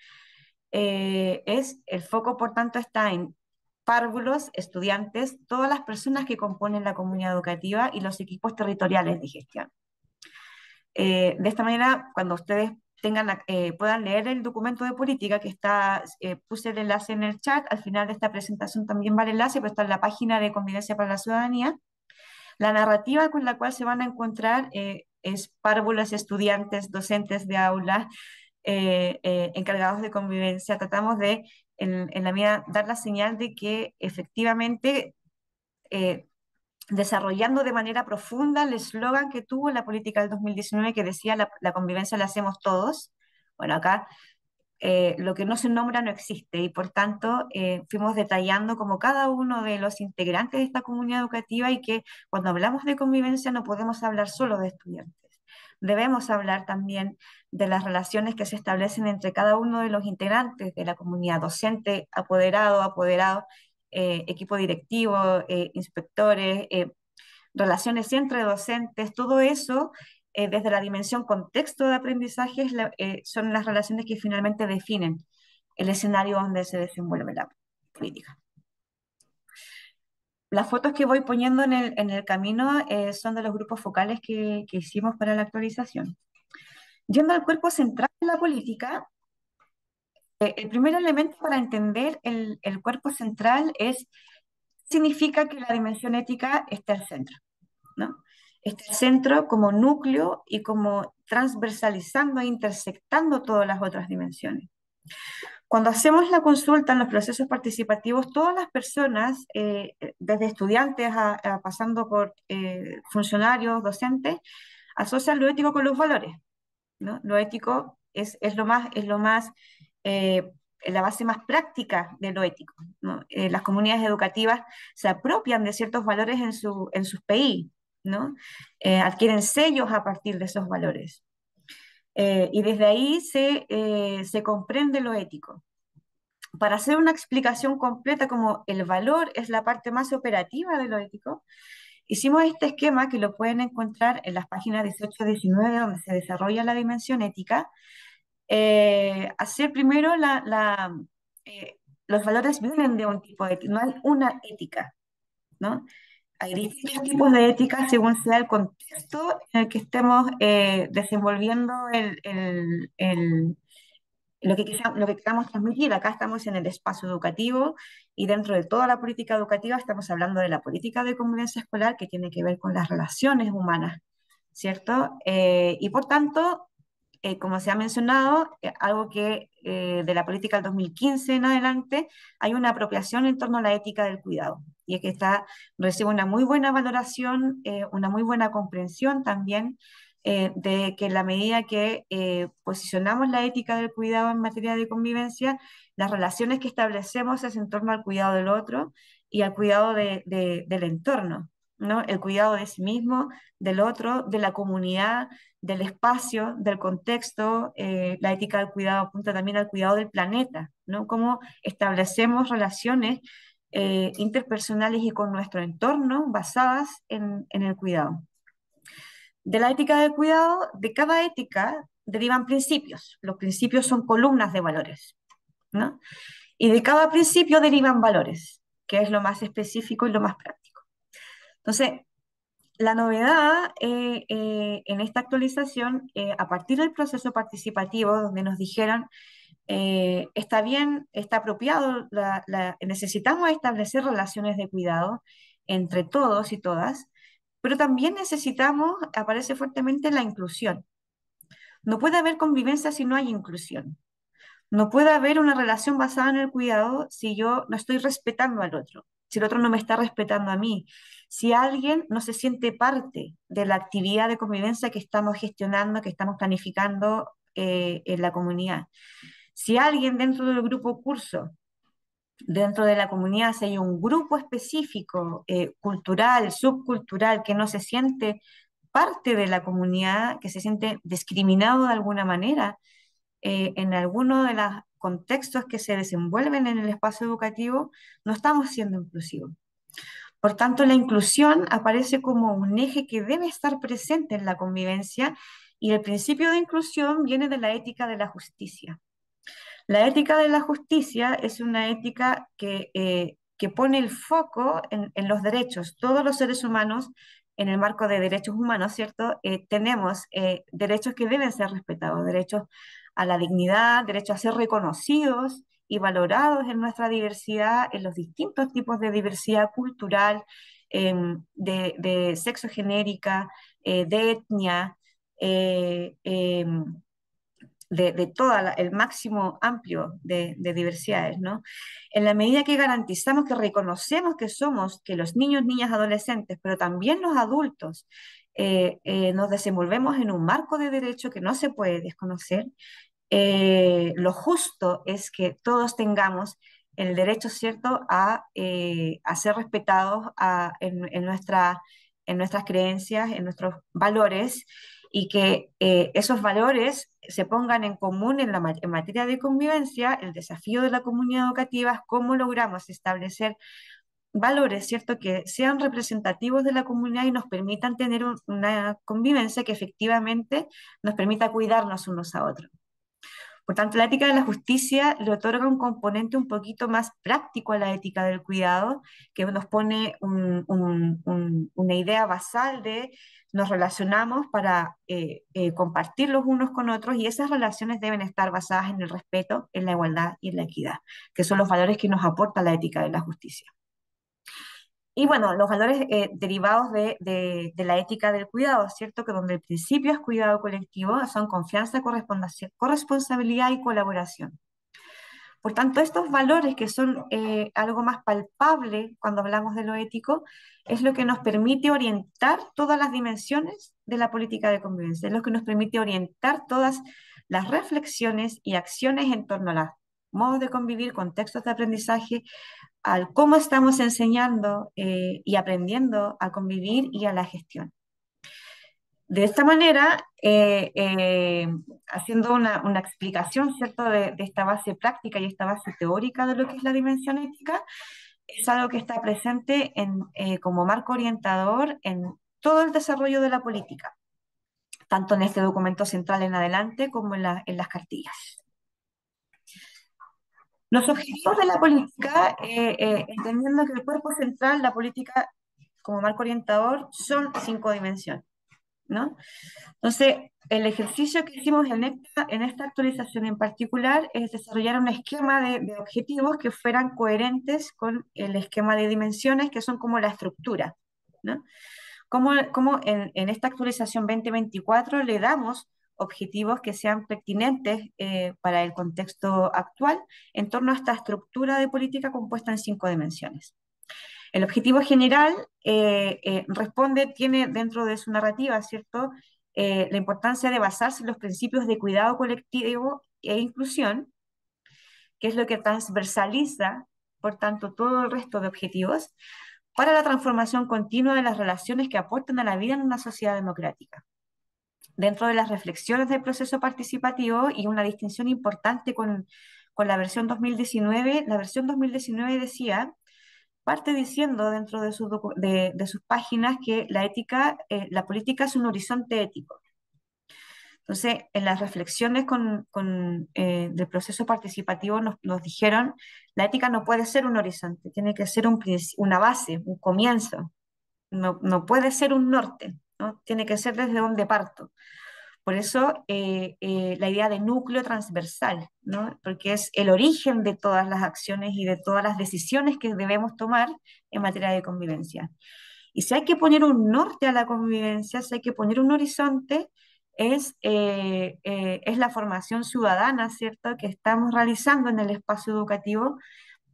eh, es el foco, por tanto, está en párvulos, estudiantes, todas las personas que componen la comunidad educativa y los equipos territoriales de gestión. de esta manera, cuando ustedes tengan, eh, puedan leer el documento de política que está, eh, puse el enlace en el chat, al final de esta presentación también va el enlace, pero está en la página de Convivencia para la Ciudadanía. La narrativa con la cual se van a encontrar eh, es párvulas, estudiantes, docentes de aula, encargados de convivencia. Tratamos de, en, la mía, dar la señal de que efectivamente desarrollando de manera profunda el eslogan que tuvo la política del 2019 que decía la, convivencia la hacemos todos. Bueno, acá eh, lo que no se nombra no existe y por tanto eh, fuimos detallando como cada uno de los integrantes de esta comunidad educativa y que cuando hablamos de convivencia no podemos hablar solo de estudiantes. Debemos hablar también de las relaciones que se establecen entre cada uno de los integrantes de la comunidad, docente, apoderado, apoderado, eh, equipo directivo, eh, inspectores, eh, relaciones entre docentes, todo eso, desde la dimensión contexto de aprendizaje, son las relaciones que finalmente definen el escenario donde se desenvuelve la política. Las fotos que voy poniendo en el, camino son de los grupos focales que, que hicimos para la actualización. Yendo al cuerpo central de la política, eh, el primer elemento para entender el, cuerpo central es, significa que la dimensión ética está al centro, ¿no? Está al centro como núcleo y como transversalizando e intersectando todas las otras dimensiones. Cuando hacemos la consulta en los procesos participativos, todas las personas, eh, desde estudiantes a, pasando por eh, funcionarios, docentes, asocian lo ético con los valores. ¿no? Lo ético es, es, lo más, es lo más eh, la base más práctica de lo ético. Eh, las comunidades educativas se apropian de ciertos valores en, su, en sus PI, ¿no? Eh, adquieren sellos a partir de esos valores. y desde ahí se, se comprende lo ético. Para hacer una explicación completa como el valor es la parte más operativa de lo ético, hicimos este esquema que lo pueden encontrar en las páginas 18-19 donde se desarrolla la dimensión ética, eh, hacer primero eh, los valores vienen de un tipo de ética, no hay una ética, ¿no? Hay distintos tipos de ética según sea el contexto en el que estemos eh, desenvolviendo lo, que queramos transmitir. Acá estamos en el espacio educativo y dentro de toda la política educativa estamos hablando de la política de convivencia escolar que tiene que ver con las relaciones humanas, ¿cierto? Eh, y por tanto, eh, como se ha mencionado, eh, algo que eh, de la política del 2015 en adelante hay una apropiación en torno a la ética del cuidado. Y es que está, recibe una muy buena valoración, una muy buena comprensión también de que en la medida que posicionamos la ética del cuidado en materia de convivencia, las relaciones que establecemos es en torno al cuidado del otro y al cuidado del entorno. ¿no? El cuidado de sí mismo, del otro, de la comunidad, del espacio, del contexto, eh, la ética del cuidado apunta también al cuidado del planeta, ¿no? Cómo establecemos relaciones eh, interpersonales y con nuestro entorno basadas en, en, el cuidado. De la ética del cuidado, de cada ética derivan principios. Los principios son columnas de valores, ¿no? Y de cada principio derivan valores, que es lo más específico y lo más práctico. Entonces, la novedad eh, eh, en esta actualización, eh, a partir del proceso participativo, donde nos dijeron, está bien, está apropiado, necesitamos establecer relaciones de cuidado entre todos y todas, pero también necesitamos, aparece fuertemente, la inclusión. No puede haber convivencia si no hay inclusión. No puede haber una relación basada en el cuidado si yo no estoy respetando al otro, si el otro no me está respetando a mí, si alguien no se siente parte de la actividad de convivencia que estamos gestionando, que estamos planificando eh, en la comunidad. Si alguien dentro del grupo curso, dentro de la comunidad, si hay un grupo específico, eh, cultural, subcultural, que no se siente parte de la comunidad, que se siente discriminado de alguna manera, eh, en alguno de los contextos que se desenvuelven en el espacio educativo, no estamos siendo inclusivos. Por tanto, la inclusión aparece como un eje que debe estar presente en la convivencia y el principio de inclusión viene de la ética de la justicia. La ética de la justicia es una ética que, eh, que pone el foco en, los derechos. Todos los seres humanos, en el marco de derechos humanos, ¿cierto? Eh, tenemos eh, derechos que deben ser respetados, derechos a la dignidad, derechos a ser reconocidos, y valorados en nuestra diversidad, en los distintos tipos de diversidad cultural, em, de, sexo genérica, eh, de etnia, eh, em, de, todo el máximo amplio de, diversidades, ¿no? En la medida que garantizamos que reconocemos que somos, que los niños, niñas, adolescentes, pero también los adultos, eh, nos desenvolvemos en un marco de derecho que no se puede desconocer, eh, lo justo es que todos tengamos el derecho, ¿cierto?, a, eh, ser respetados en, en nuestras creencias, en nuestros valores, y que eh, esos valores se pongan en común en, la, materia de convivencia. El desafío de la comunidad educativa es cómo logramos establecer valores, ¿cierto?, que sean representativos de la comunidad y nos permitan tener una convivencia que efectivamente nos permita cuidarnos unos a otros. Por tanto, la ética de la justicia le otorga un componente un poquito más práctico a la ética del cuidado, que nos pone una idea basal de nos relacionamos para eh, eh, compartir los unos con otros y esas relaciones deben estar basadas en el respeto, en la igualdad y en la equidad, que son los valores que nos aporta la ética de la justicia. Y bueno, los valores eh, derivados de, la ética del cuidado, ¿cierto? Que donde el principio es cuidado colectivo, son confianza, corresponsabilidad y colaboración. Por tanto, estos valores que son eh, algo más palpable cuando hablamos de lo ético, es lo que nos permite orientar todas las dimensiones de la política de convivencia, es lo que nos permite orientar todas las reflexiones y acciones en torno a los modos de convivir, contextos de aprendizaje, al cómo estamos enseñando eh, y aprendiendo a convivir y a la gestión. De esta manera, eh, eh, haciendo una, una, explicación ¿cierto? De, esta base práctica y esta base teórica de lo que es la dimensión ética, es algo que está presente en, como marco orientador en todo el desarrollo de la política, tanto en este documento central en adelante como en, en las cartillas. Los objetivos de la política, eh, eh, entendiendo que el cuerpo central, la política como marco orientador, son cinco dimensiones. ¿no? Entonces, el ejercicio que hicimos en esta, en esta actualización en particular es desarrollar un esquema de, objetivos que fueran coherentes con el esquema de dimensiones, que son como la estructura. ¿no? Como, en, en esta actualización 2024 le damos objetivos que sean pertinentes eh, para el contexto actual en torno a esta estructura de política compuesta en cinco dimensiones. El objetivo general eh, eh, responde, tiene dentro de su narrativa, ¿cierto?, la importancia de basarse en los principios de cuidado colectivo e inclusión, que es lo que transversaliza, por tanto, todo el resto de objetivos, para la transformación continua de las relaciones que aportan a la vida en una sociedad democrática dentro de las reflexiones del proceso participativo y una distinción importante con, con la versión 2019. La versión 2019 decía, parte diciendo dentro de, sus, de, sus páginas que la ética, eh, la política es un horizonte ético. Entonces, en las reflexiones con, con eh, del proceso participativo nos, nos, dijeron, la ética no puede ser un horizonte, tiene que ser un, una base, un comienzo, no, no puede ser un norte. Tiene que ser desde donde parto. Por eso eh, eh, la idea de núcleo transversal, porque es el origen de todas las acciones y de todas las decisiones que debemos tomar en materia de convivencia. Y si hay que poner un norte a la convivencia, si hay que poner un horizonte, es, eh, es la formación ciudadana, ¿cierto?, que estamos realizando en el espacio educativo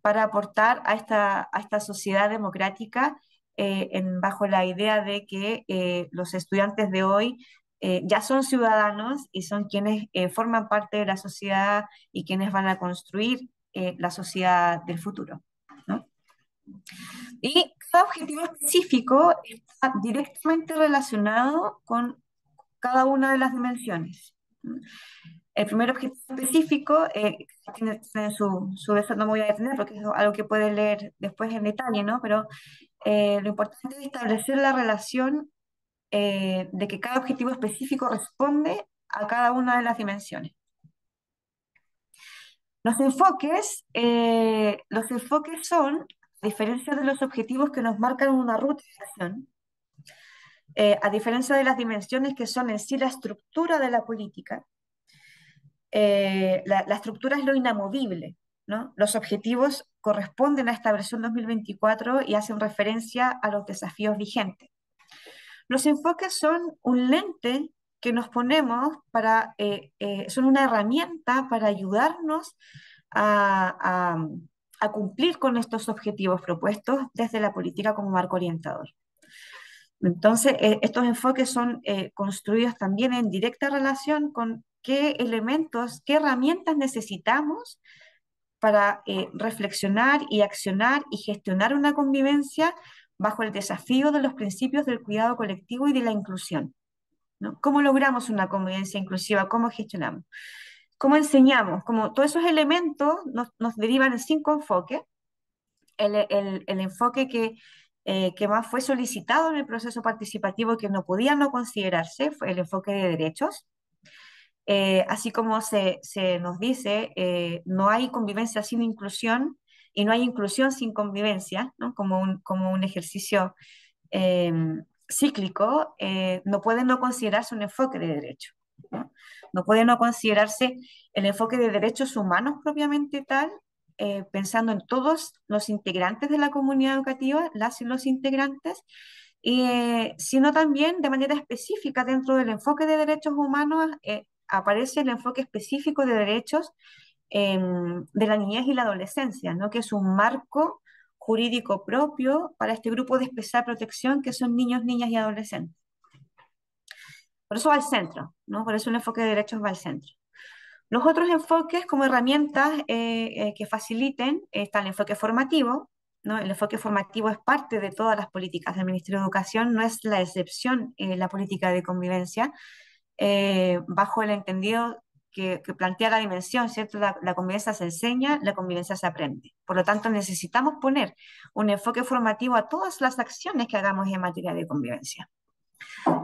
para aportar a a esta sociedad democrática eh, bajo la idea de que eh, los estudiantes de hoy eh, ya son ciudadanos y son quienes forman parte de la sociedad y quienes van a construir la sociedad del futuro. Y cada objetivo específico está directamente relacionado con cada una de las dimensiones. El primer objetivo específico, eh, tiene, su, su no me voy a detener porque es algo que puedes leer después en detalle, ¿no? Pero eh, lo importante es establecer la relación eh, de que cada objetivo específico responde a cada una de las dimensiones. Los enfoques, eh, los enfoques son, a diferencia de los objetivos que nos marcan una ruta de acción, a diferencia de las dimensiones que son en sí la estructura de la política, la, estructura es lo inamovible, los objetivos corresponden a esta versión 2024 y hacen referencia a los desafíos vigentes. Los enfoques son un lente que nos ponemos para, eh, eh, son una herramienta para ayudarnos a, cumplir con estos objetivos propuestos desde la política como marco orientador. Entonces, eh, estos enfoques son construidos también en directa relación con qué elementos, qué herramientas necesitamos para eh, reflexionar y accionar y gestionar una convivencia bajo el desafío de los principios del cuidado colectivo y de la inclusión. ¿Cómo logramos una convivencia inclusiva? ¿Cómo gestionamos? ¿Cómo enseñamos? Como todos esos elementos nos, derivan en cinco enfoques. El, enfoque que, eh, que más fue solicitado en el proceso participativo que no podía no considerarse fue el enfoque de derechos. Eh, así como se, se nos dice, eh, no hay convivencia sin inclusión y no hay inclusión sin convivencia, ¿no? como, un, como un ejercicio eh, cíclico, no puede no considerarse un enfoque de derecho. ¿no? puede no considerarse el enfoque de derechos humanos propiamente tal, pensando en todos los integrantes de la comunidad educativa, las y los integrantes, y sino también de manera específica dentro del enfoque de derechos humanos eh, aparece el enfoque específico de derechos em, de la niñez y la adolescencia, ¿no? que es un marco jurídico propio para este grupo de especial protección que son niños, niñas y adolescentes. Por eso va al centro, ¿no? por eso el enfoque de derechos va al centro. Los otros enfoques como herramientas eh, eh, que faciliten eh, está el enfoque formativo, ¿No? El enfoque formativo es parte de todas las políticas del Ministerio de Educación, no es la excepción en la política de convivencia, eh, bajo el entendido que, plantea la dimensión, ¿cierto? La, convivencia se enseña, la convivencia se aprende. Por lo tanto, necesitamos poner un enfoque formativo a todas las acciones que hagamos en materia de convivencia.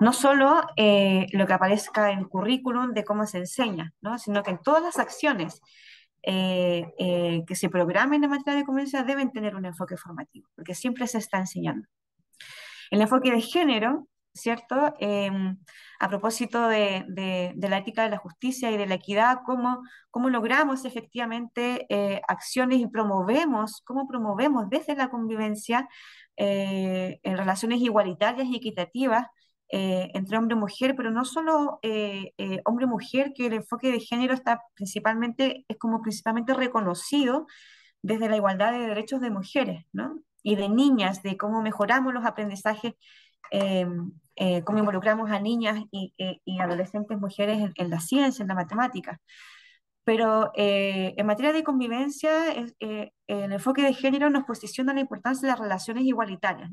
No solo eh, lo que aparezca en el currículum de cómo se enseña, ¿no? sino que en todas las acciones eh, que se programen en materia de convivencia deben tener un enfoque formativo, porque siempre se está enseñando. El enfoque de género ¿cierto? Em, a propósito de, la ética de la justicia y de la equidad, cómo, cómo logramos efectivamente eh, acciones y promovemos, cómo promovemos desde la convivencia eh, en relaciones igualitarias y equitativas eh, entre hombre y mujer, pero no solo hombre y mujer, que el enfoque de género está principalmente, es como principalmente reconocido desde la igualdad de derechos de mujeres, Y de niñas, de cómo mejoramos los aprendizajes em, eh, cómo involucramos a niñas y, adolescentes mujeres en, la ciencia, en la matemática. Pero eh, en materia de convivencia, eh, el enfoque de género nos posiciona la importancia de las relaciones igualitarias,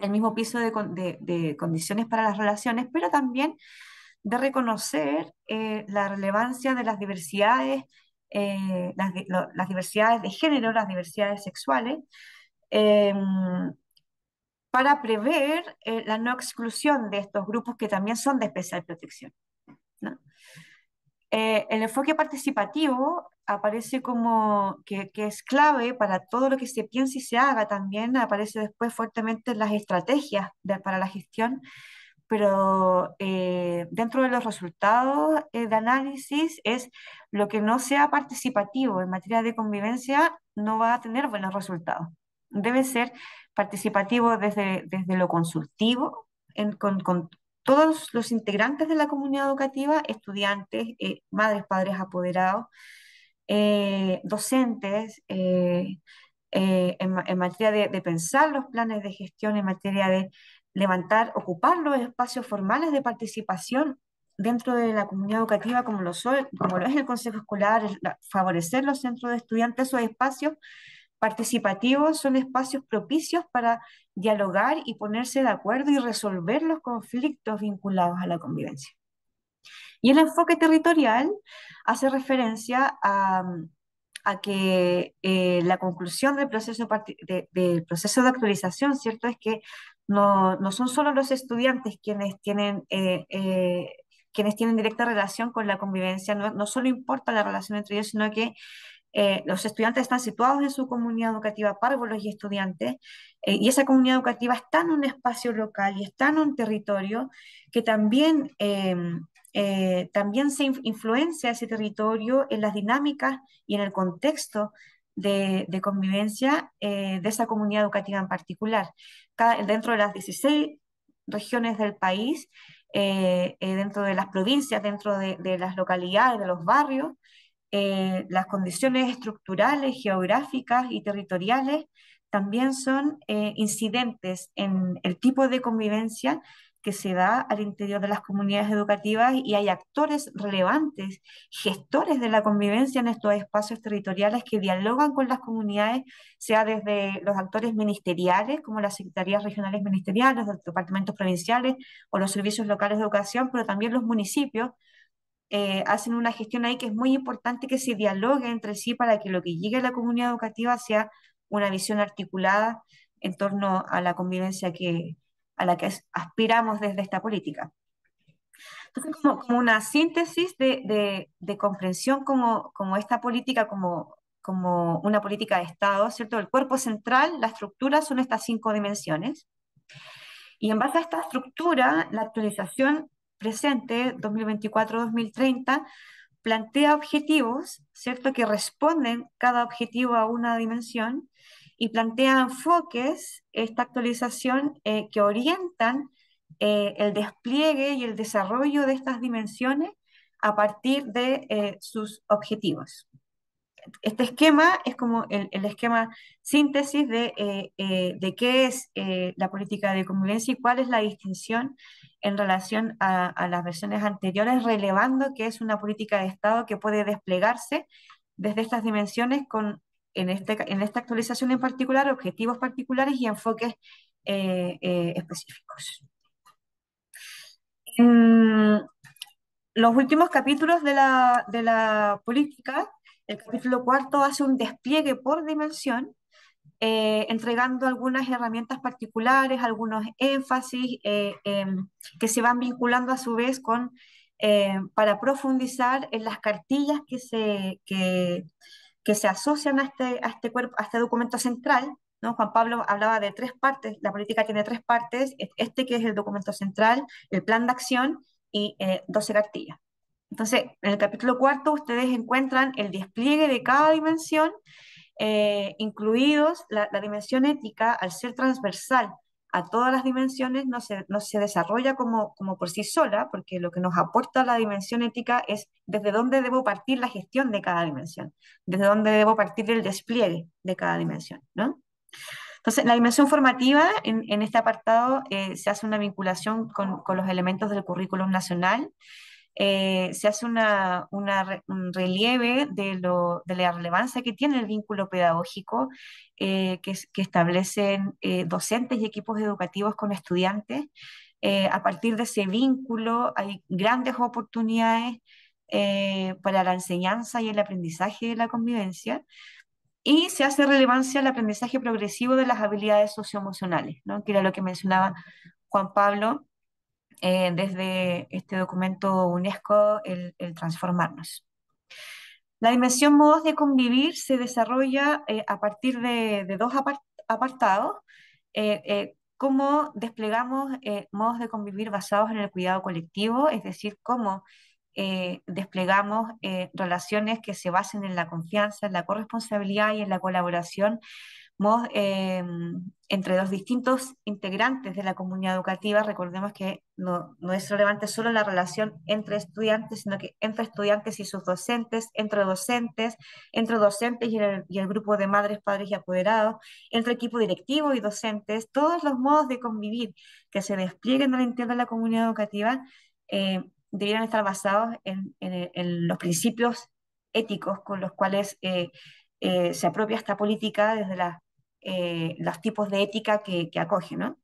el mismo piso de, condiciones para las relaciones, pero también de reconocer la relevancia de las diversidades, las, diversidades de género, las diversidades sexuales, em, para prever eh, la no exclusión de estos grupos que también son de especial protección. Eh, el enfoque participativo aparece como que, es clave para todo lo que se piense y se haga también, aparece después fuertemente en las estrategias para la gestión, pero eh, dentro de los resultados de análisis es lo que no sea participativo en materia de convivencia no va a tener buenos resultados. Debe ser participativo desde, desde lo consultivo, con, todos los integrantes de la comunidad educativa, estudiantes, eh, madres, padres apoderados, eh, docentes, eh, en, materia de, pensar los planes de gestión, en materia de levantar, ocupar los espacios formales de participación dentro de la comunidad educativa como lo, son, como lo es el Consejo Escolar, favorecer los centros de estudiantes, o espacios participativos son espacios propicios para dialogar y ponerse de acuerdo y resolver los conflictos vinculados a la convivencia. Y el enfoque territorial hace referencia a, que eh, la conclusión del proceso de, proceso de actualización, ¿cierto? Es que no, son solo los estudiantes quienes tienen... Eh, eh, quienes tienen directa relación con la convivencia, no solo importa la relación entre ellos, sino que eh, los estudiantes están situados en su comunidad educativa, párvulos y estudiantes, eh, y esa comunidad educativa está en un espacio local y está en un territorio que también, em, eh, también se influencia ese territorio en las dinámicas y en el contexto de, convivencia de esa comunidad educativa en particular. dentro de las 16 regiones del país, dentro de las provincias, dentro de las localidades, de los barrios, eh, las condiciones estructurales, geográficas y territoriales también son eh, incidentes en el tipo de convivencia que se da al interior de las comunidades educativas y hay actores relevantes, gestores de la convivencia en estos espacios territoriales que dialogan con las comunidades, sea desde los actores ministeriales, como las secretarías regionales ministeriales, los departamentos provinciales o los servicios locales de educación, pero también los municipios, eh, hacen una gestión ahí que es muy importante que se dialogue entre sí para que lo que llegue a la comunidad educativa sea una visión articulada en torno a la convivencia que, a la que aspiramos desde esta política. Entonces, como, una síntesis de, de, comprensión como, como, esta política, como, como una política de Estado, ¿cierto? El cuerpo central, la estructura, son estas cinco dimensiones. Y en base a esta estructura, la actualización presente, 2024-2030, plantea objetivos, ¿cierto? Que responden cada objetivo a una dimensión y plantea enfoques, esta actualización, eh, que orientan eh, el despliegue y el desarrollo de estas dimensiones a partir de eh, sus objetivos. Este esquema es como el, esquema síntesis de, de qué es la política de convivencia y cuál es la distinción en relación a, las versiones anteriores, relevando que es una política de Estado que puede desplegarse desde estas dimensiones con, en, este, en esta actualización en particular, objetivos particulares y enfoques eh, eh, específicos. los últimos capítulos de la, de la política, el capítulo cuarto hace un despliegue por dimensión eh, entregando algunas herramientas particulares, algunos énfasis eh, em, que se van vinculando a su vez con, eh, para profundizar en las cartillas que se, que, se asocian a este, este cuerpo, a este documento central. ¿no? Juan Pablo hablaba de tres partes, la política tiene tres partes, e-, este que es el documento central, el plan de acción y 12 cartillas. Entonces, en el capítulo cuarto ustedes encuentran el despliegue de cada dimensión eh, incluidos la, dimensión ética, al ser transversal a todas las dimensiones, no se, no se desarrolla como, como por sí sola, porque lo que nos aporta la dimensión ética es desde dónde debo partir la gestión de cada dimensión, desde dónde debo partir el despliegue de cada dimensión, ¿no? Entonces, la dimensión formativa, en, este apartado, eh, se hace una vinculación con, con, los elementos del currículum nacional eh, se hace un relieve de, la relevancia que tiene el vínculo pedagógico eh, que, establecen eh, docentes y equipos educativos con estudiantes. a partir de ese vínculo hay grandes oportunidades para la enseñanza y el aprendizaje de la convivencia. Y se hace relevancia al aprendizaje progresivo de las habilidades socioemocionales, que era lo que mencionaba Juan Pablo, eh, desde este documento UNESCO, el, transformarnos. La dimensión modos de convivir se desarrolla eh, a partir de, dos apartados, eh, cómo desplegamos modos de convivir basados en el cuidado colectivo, es decir, cómo desplegamos relaciones que se basen en la confianza, en la corresponsabilidad y en la colaboración eh, entre los distintos integrantes de la comunidad educativa, recordemos que no, no, es relevante solo la relación entre estudiantes, sino que entre estudiantes y sus docentes, entre docentes, entre docentes y el, grupo de madres, padres y apoderados, entre equipo directivo y docentes, todos los modos de convivir que se desplieguen al de la comunidad educativa eh, debieran estar basados en, los principios éticos con los cuales eh, eh, se apropia esta política desde la eh, los tipos de ética que, que, acoge, ¿no?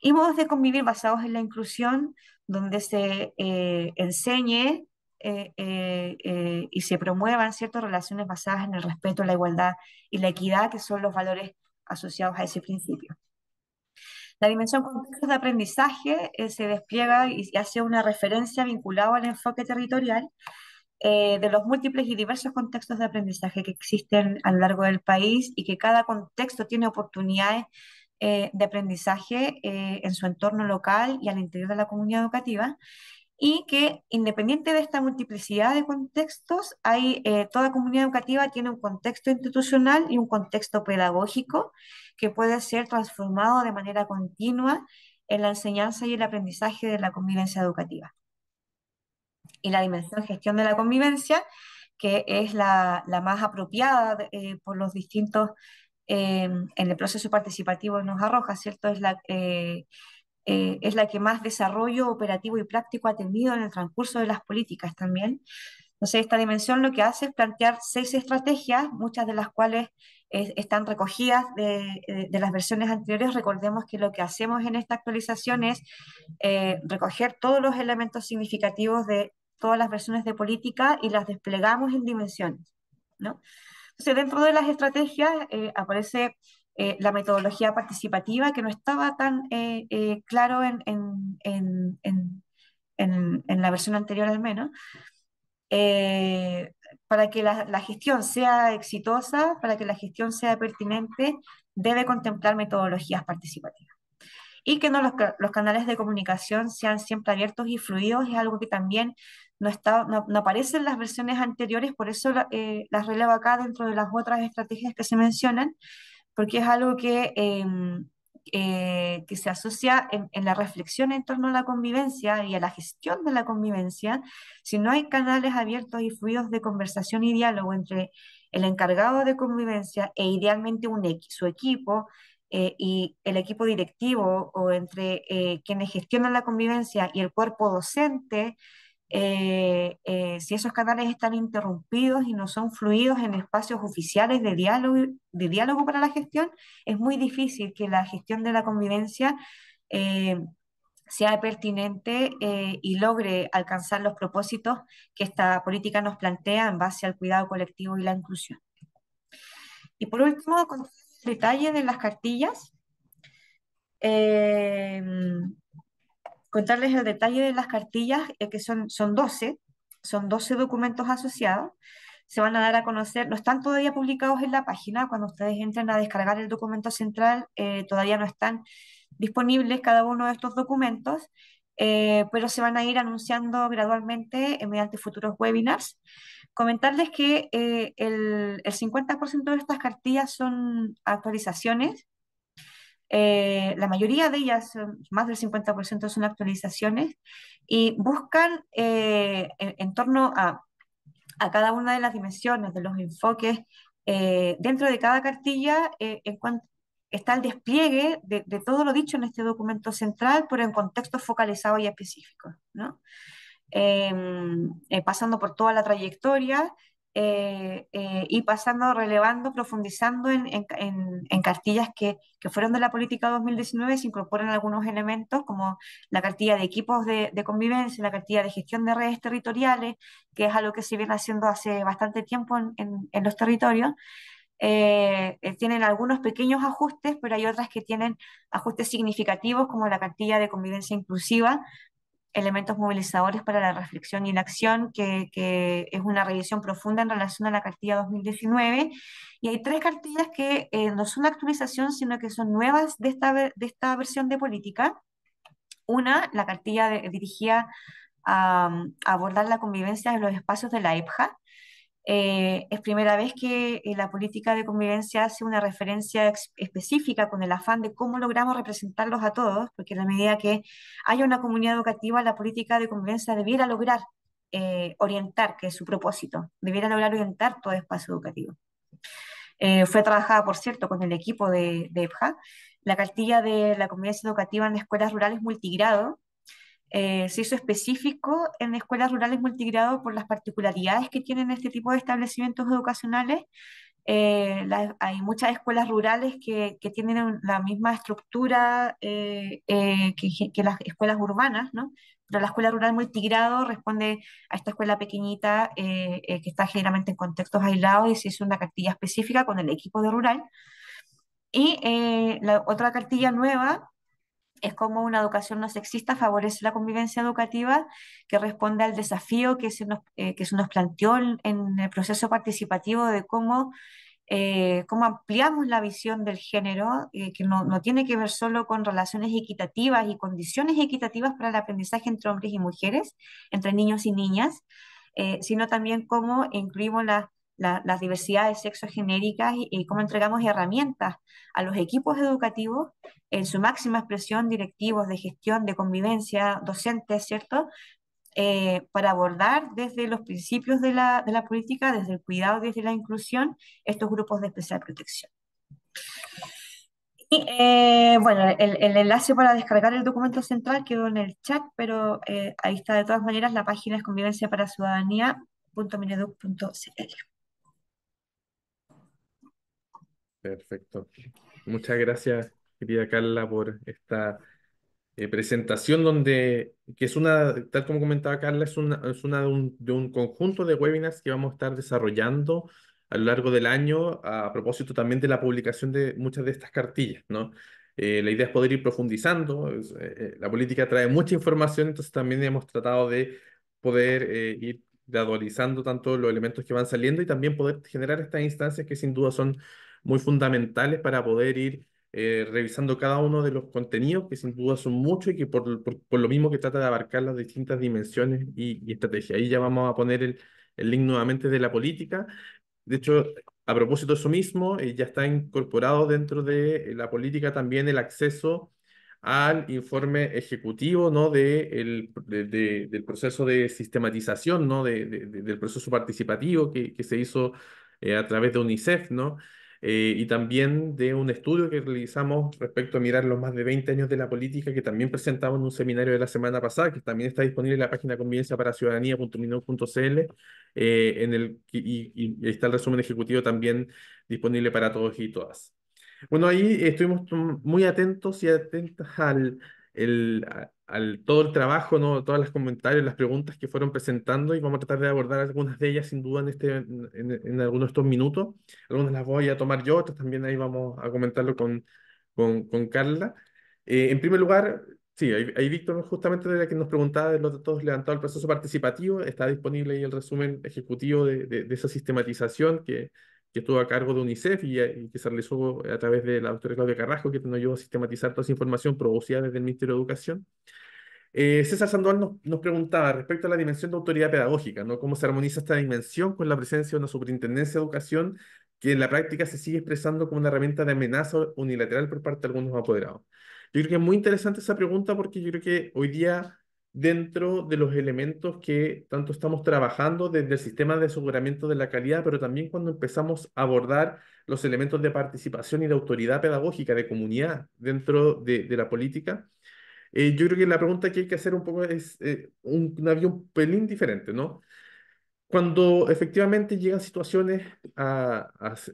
Y modos de convivir basados en la inclusión, donde se eh, enseñe eh, y se promuevan ciertas relaciones basadas en el respeto, la igualdad y la equidad, que son los valores asociados a ese principio. La dimensión de aprendizaje se despliega y hace una referencia vinculada al enfoque territorial eh, de los múltiples y diversos contextos de aprendizaje que existen a lo largo del país y que cada contexto tiene oportunidades eh, de aprendizaje eh, en su entorno local y al interior de la comunidad educativa y que independiente de esta multiplicidad de contextos, hay, toda comunidad educativa tiene un contexto institucional y un contexto pedagógico que puede ser transformado de manera continua en la enseñanza y el aprendizaje de la convivencia educativa y la dimensión gestión de la convivencia, que es la, la más apropiada eh, por los distintos, eh, en el proceso participativo nos arroja, ¿cierto? Es la, eh, es la que más desarrollo operativo y práctico ha tenido en el transcurso de las políticas también. Entonces, esta dimensión lo que hace es plantear seis estrategias, muchas de las cuales están recogidas de, de, las versiones anteriores. Recordemos que lo que hacemos en esta actualización es recoger todos los elementos significativos de todas las versiones de política y las desplegamos en dimensiones. ¿no? Entonces, dentro de las estrategias eh, aparece eh, la metodología participativa, que no estaba tan eh, claro en, en, en, en, la versión anterior al menos. para que la, la gestión sea exitosa, para que la gestión sea pertinente, debe contemplar metodologías participativas y que no los, los, canales de comunicación sean siempre abiertos y fluidos es algo que también no, está, no, aparecen las versiones anteriores, por eso eh, las relevo acá dentro de las otras estrategias que se mencionan, porque es algo que, em, eh, que se asocia en, la reflexión en torno a la convivencia y a la gestión de la convivencia. Si no hay canales abiertos y fluidos de conversación y diálogo entre el encargado de convivencia e idealmente un, su equipo, eh, y el equipo directivo o entre quienes gestionan la convivencia y el cuerpo docente eh, eh, si esos canales están interrumpidos y no son fluidos en espacios oficiales de diálogo, para la gestión, es muy difícil que la gestión de la convivencia eh, sea pertinente y logre alcanzar los propósitos que esta política nos plantea en base al cuidado colectivo y la inclusión. Y por último, con detalle de las cartillas contarles el detalle de las cartillas, que son, son 12, son 12 documentos asociados, se van a dar a conocer, no están todavía publicados en la página, cuando ustedes entren a descargar el documento central, eh, todavía no están disponibles cada uno de estos documentos, eh, pero se van a ir anunciando gradualmente eh, mediante futuros webinars. Comentarles que el, el 50% de estas cartillas son actualizaciones eh, la mayoría de ellas, más del 50% son actualizaciones, y buscan eh, en, torno a, a, cada una de las dimensiones, de los enfoques, eh, dentro de cada cartilla, en cuanto está el despliegue de, de, todo lo dicho en este documento central, pero en contextos focalizados y específicos, ¿no? Em, pasando por toda la trayectoria eh, eh, y pasando, relevando, profundizando en, cartillas que, fueron de la política 2019, se incorporan algunos elementos como la cartilla de equipos de, convivencia, la cartilla de gestión de redes territoriales, que es algo que se viene haciendo hace bastante tiempo en, los territorios. Eh, tienen algunos pequeños ajustes, pero hay otras que tienen ajustes significativos, como la cartilla de convivencia inclusiva, elementos movilizadores para la reflexión y la acción, que, es una revisión profunda en relación a la cartilla 2019. Y hay tres cartillas que eh, no son actualización, sino que son nuevas de esta, de esta versión de política. Una, la cartilla dirigía a, a, abordar la convivencia en los espacios de la EPJA, eh, es primera vez que eh, la política de convivencia hace una referencia específica con el afán de cómo logramos representarlos a todos, porque en la medida que haya una comunidad educativa, la política de convivencia debiera lograr eh, orientar, que es su propósito, debiera lograr orientar todo el espacio educativo. fue trabajada, por cierto, con el equipo de, EPHA la cartilla de la convivencia educativa en escuelas rurales multigrado, eh, se hizo específico en escuelas rurales multigrado por las particularidades que tienen este tipo de establecimientos educacionales. Eh, hay muchas escuelas rurales que, tienen la misma estructura eh, que, las escuelas urbanas, pero la escuela rural multigrado responde a esta escuela pequeñita que está generalmente en contextos aislados y se hizo una cartilla específica con el equipo de rural. Y la otra cartilla nueva es cómo una educación no sexista favorece la convivencia educativa que responde al desafío que se nos, eh, planteó en el proceso participativo de cómo, eh, ampliamos la visión del género, eh, que no, no, tiene que ver solo con relaciones equitativas y condiciones equitativas para el aprendizaje entre hombres y mujeres, entre niños y niñas, sino también cómo incluimos las la, las diversidades sexo genéricas y, cómo entregamos herramientas a los equipos educativos en su máxima expresión, directivos de gestión, de convivencia, docentes, ¿cierto? Eh, para abordar desde los principios de la, de la política, desde el cuidado, desde la inclusión, estos grupos de especial protección. Y, eh, bueno, el, enlace para descargar el documento central quedó en el chat, pero eh, ahí está de todas maneras la página es convivencia para ciudadanía.mineduc.cl. Perfecto. Muchas gracias, querida Carla, por esta eh, presentación donde, que es una, tal como comentaba Carla, es una, de un, conjunto de webinars que vamos a estar desarrollando a lo largo del año a, propósito también de la publicación de muchas de estas cartillas, ¿no? Eh, la idea es poder ir profundizando, eh, la política trae mucha información, entonces también hemos tratado de poder ir gradualizando tanto los elementos que van saliendo y también poder generar estas instancias que sin duda son muy fundamentales para poder ir eh, revisando cada uno de los contenidos, que sin duda son muchos y que por, lo mismo que trata de abarcar las distintas dimensiones y, estrategias. Ahí ya vamos a poner el, link nuevamente de la política. De hecho, a propósito de eso mismo, eh, ya está incorporado dentro de eh, la política también el acceso al informe ejecutivo ¿no? de, del proceso de sistematización, ¿no? del proceso participativo que, que se hizo a través de UNICEF, ¿no? Eh, y también de un estudio que realizamos respecto a mirar los más de 20 años de la política que también presentamos en un seminario de la semana pasada, que también está disponible en la página convivencia para eh, en el, y, y, está el resumen ejecutivo también disponible para todos y todas. Bueno, ahí estuvimos muy atentos y atentas al, el, al todo el trabajo, ¿no? todas las comentarios, las preguntas que fueron presentando y vamos a tratar de abordar algunas de ellas sin duda en, este, en, algunos de estos minutos. Algunas las voy a tomar yo, otras también ahí vamos a comentarlo con, con, Carla. Eh, en primer lugar, sí, ahí, Víctor justamente de la que nos preguntaba de los datos levantados el proceso participativo, está disponible ahí el resumen ejecutivo de, de esa sistematización que que estuvo a cargo de UNICEF y, eh, que se realizó eh, a través de la doctora Claudia Carrasco, que nos ayudó a sistematizar toda esa información producida desde el Ministerio de Educación. Eh, César Sandoval nos, nos, preguntaba respecto a la dimensión de autoridad pedagógica, ¿no? ¿Cómo se armoniza esta dimensión con la presencia de una superintendencia de educación que en la práctica se sigue expresando como una herramienta de amenaza unilateral por parte de algunos apoderados? Yo creo que es muy interesante esa pregunta porque yo creo que hoy día dentro de los elementos que tanto estamos trabajando desde el sistema de aseguramiento de la calidad, pero también cuando empezamos a abordar los elementos de participación y de autoridad pedagógica, de comunidad dentro de, la política. Eh, yo creo que la pregunta que hay que hacer un poco es eh, un, un avión un pelín diferente, ¿no? Cuando efectivamente llegan situaciones a,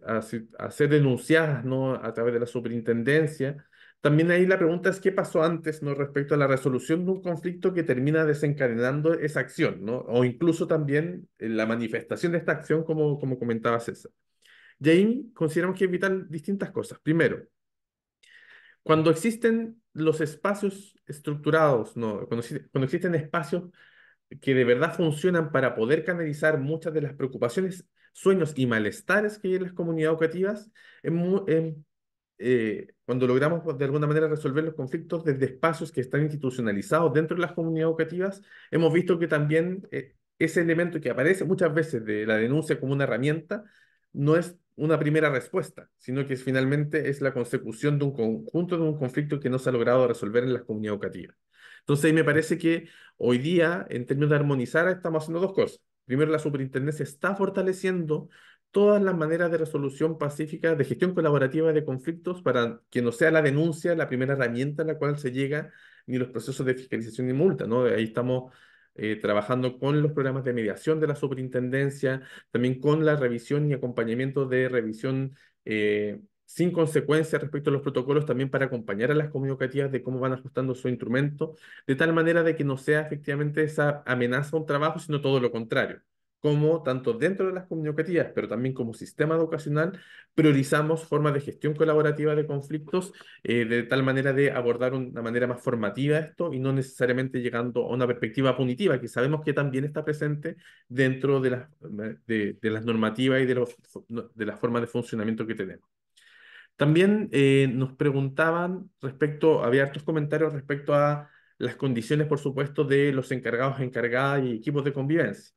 a ser denunciadas ¿no? a través de la superintendencia, también ahí la pregunta es qué pasó antes ¿no? respecto a la resolución de un conflicto que termina desencadenando esa acción, ¿no? o incluso también eh, la manifestación de esta acción, como, como comentaba César. Y ahí consideramos que es vital distintas cosas. Primero, cuando existen los espacios estructurados, ¿no? cuando, existen espacios que de verdad funcionan para poder canalizar muchas de las preocupaciones, sueños y malestares que hay en las comunidades educativas, es, muy, eh, cuando logramos pues, de alguna manera resolver los conflictos desde espacios que están institucionalizados dentro de las comunidades educativas, hemos visto que también eh, ese elemento que aparece muchas veces de la denuncia como una herramienta no es una primera respuesta, sino que finalmente es la consecución de un conjunto de un conflicto que no se ha logrado resolver en las comunidades educativas. Entonces, ahí me parece que hoy día, en términos de armonizar, estamos haciendo dos cosas. Primero, la superintendencia está fortaleciendo todas las maneras de resolución pacífica, de gestión colaborativa de conflictos, para que no sea la denuncia la primera herramienta a la cual se llega, ni los procesos de fiscalización y multa, ¿no? Ahí estamos eh, trabajando con los programas de mediación de la superintendencia, también con la revisión y acompañamiento de revisión eh, sin consecuencia respecto a los protocolos, también para acompañar a las comunicativas de cómo van ajustando su instrumento, de tal manera de que no sea efectivamente esa amenaza a un trabajo, sino todo lo contrario como tanto dentro de las comunicativas, pero también como sistema educacional, priorizamos formas de gestión colaborativa de conflictos eh, de tal manera de abordar una manera más formativa esto y no necesariamente llegando a una perspectiva punitiva, que sabemos que también está presente dentro de, las eh, normativas y de, de las formas de funcionamiento que tenemos. También eh, nos preguntaban respecto, había hartos comentarios respecto a las condiciones, por supuesto, de los encargados, encargadas y equipos de convivencia.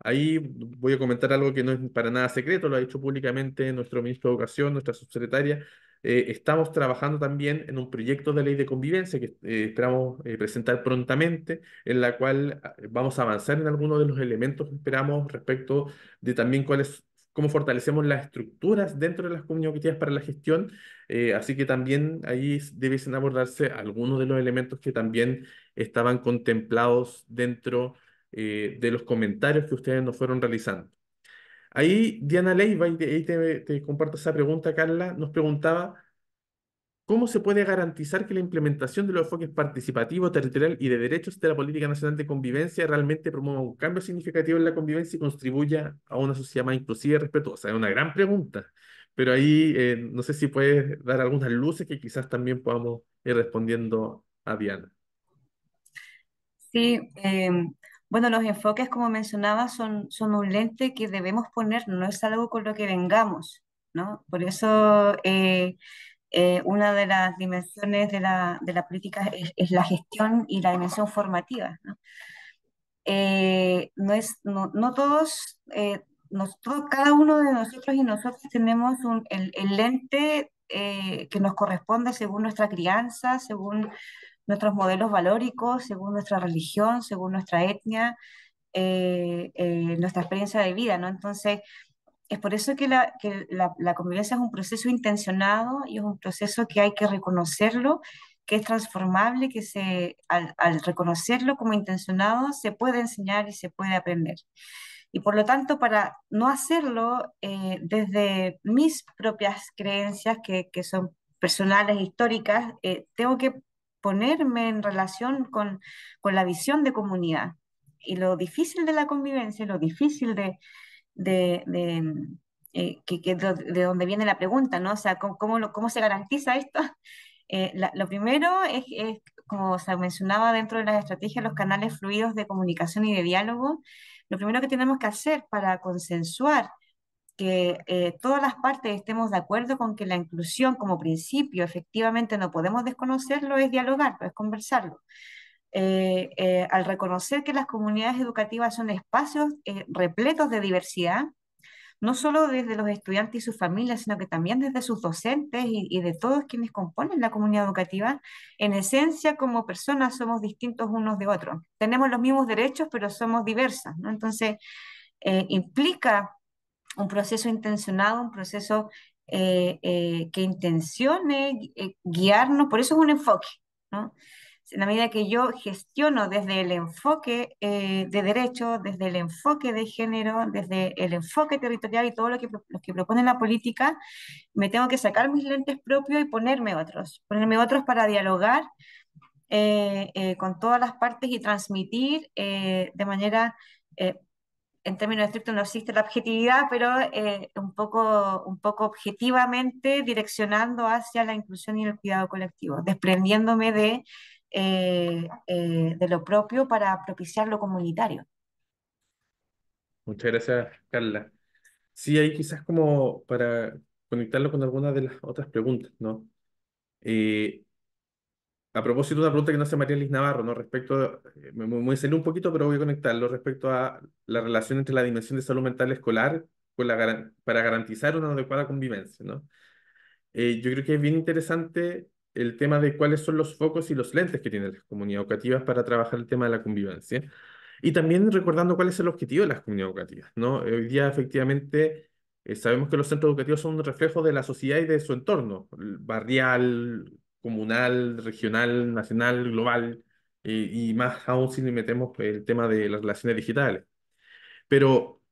Ahí voy a comentar algo que no es para nada secreto, lo ha dicho públicamente nuestro ministro de Educación, nuestra subsecretaria. Eh, estamos trabajando también en un proyecto de ley de convivencia que eh, esperamos eh, presentar prontamente, en la cual ah, vamos a avanzar en algunos de los elementos que esperamos respecto de también cuáles cómo fortalecemos las estructuras dentro de las comunidades para la gestión. así que también ahí debiesen abordarse algunos de los elementos que también estaban contemplados dentro eh, de los comentarios que ustedes nos fueron realizando. Ahí Diana Leiva, ahí te, comparto esa pregunta, Carla, nos preguntaba cómo se puede garantizar que la implementación de los enfoques participativos territorial y de derechos de la Política Nacional de Convivencia realmente promueva un cambio significativo en la convivencia y contribuya a una sociedad más inclusiva y respetuosa. Es una gran pregunta, pero ahí eh, no sé si puedes dar algunas luces que quizás también podamos ir respondiendo a Diana. Sí, em, bueno, los enfoques, como mencionaba, son, son un lente que debemos poner, no es algo con lo que vengamos, ¿no? Por eso eh, eh, una de las dimensiones de la, de política es, la gestión y la dimensión formativa, ¿no? Eh, no es, no, todos, nosotros, cada uno de nosotros y nosotros tenemos un, el, el lente que nos corresponde según nuestra crianza, según nuestros modelos valóricos, según nuestra religión, según nuestra etnia, eh, eh, nuestra experiencia de vida, ¿no? Entonces, es por eso que, la, convivencia es un proceso intencionado y es un proceso que hay que reconocerlo, que es transformable, que se, al, reconocerlo como intencionado se puede enseñar y se puede aprender. Y por lo tanto, para no hacerlo eh, desde mis propias creencias, que, son personales, e históricas, tengo que ponerme en relación con, con la visión de comunidad. Y lo difícil de la convivencia, lo difícil de, de, de eh, de donde viene la pregunta, ¿no? O sea, ¿cómo, cómo, se garantiza esto? Eh, lo primero es, como se mencionaba dentro de las estrategias, los canales fluidos de comunicación y de diálogo. Lo primero que tenemos que hacer para consensuar que eh, todas las partes estemos de acuerdo con que la inclusión como principio, efectivamente no podemos desconocerlo, es dialogar, es conversarlo. Eh, eh, al reconocer que las comunidades educativas son espacios repletos de diversidad, no solo desde los estudiantes y sus familias, sino que también desde sus docentes y, de todos quienes componen la comunidad educativa, en esencia como personas somos distintos unos de otros. Tenemos los mismos derechos, pero somos diversas. Entonces, implica un proceso intencionado, un proceso eh, eh, que intencione, eh, guiarnos, por eso es un enfoque, ¿no? En la medida que yo gestiono desde el enfoque de derecho, desde el enfoque de género, desde el enfoque territorial y todo lo que, lo que propone la política, me tengo que sacar mis lentes propios y ponerme otros, ponerme otros para dialogar con todas las partes y transmitir de manera en términos estrictos no existe la objetividad, pero eh, un, poco, un poco objetivamente direccionando hacia la inclusión y el cuidado colectivo, desprendiéndome de, eh, eh, de lo propio para propiciar lo comunitario. Muchas gracias, Carla. Sí, ahí quizás como para conectarlo con alguna de las otras preguntas, ¿no? Eh, a propósito de una pregunta que no hace María Liz Navarro, ¿no? Respecto, eh, me, voy a un poquito, pero voy a conectarlo respecto a la relación entre la dimensión de salud mental escolar la, para garantizar una adecuada convivencia, ¿no? Eh, yo creo que es bien interesante el tema de cuáles son los focos y los lentes que tienen las comunidades educativas para trabajar el tema de la convivencia. Y también recordando cuál es el objetivo de las comunidades educativas, ¿no? Hoy día, efectivamente, eh, sabemos que los centros educativos son un reflejo de la sociedad y de su entorno, barrial, comunal, regional, nacional, global, y más aún si le metemos el tema de las relaciones digitales. Pero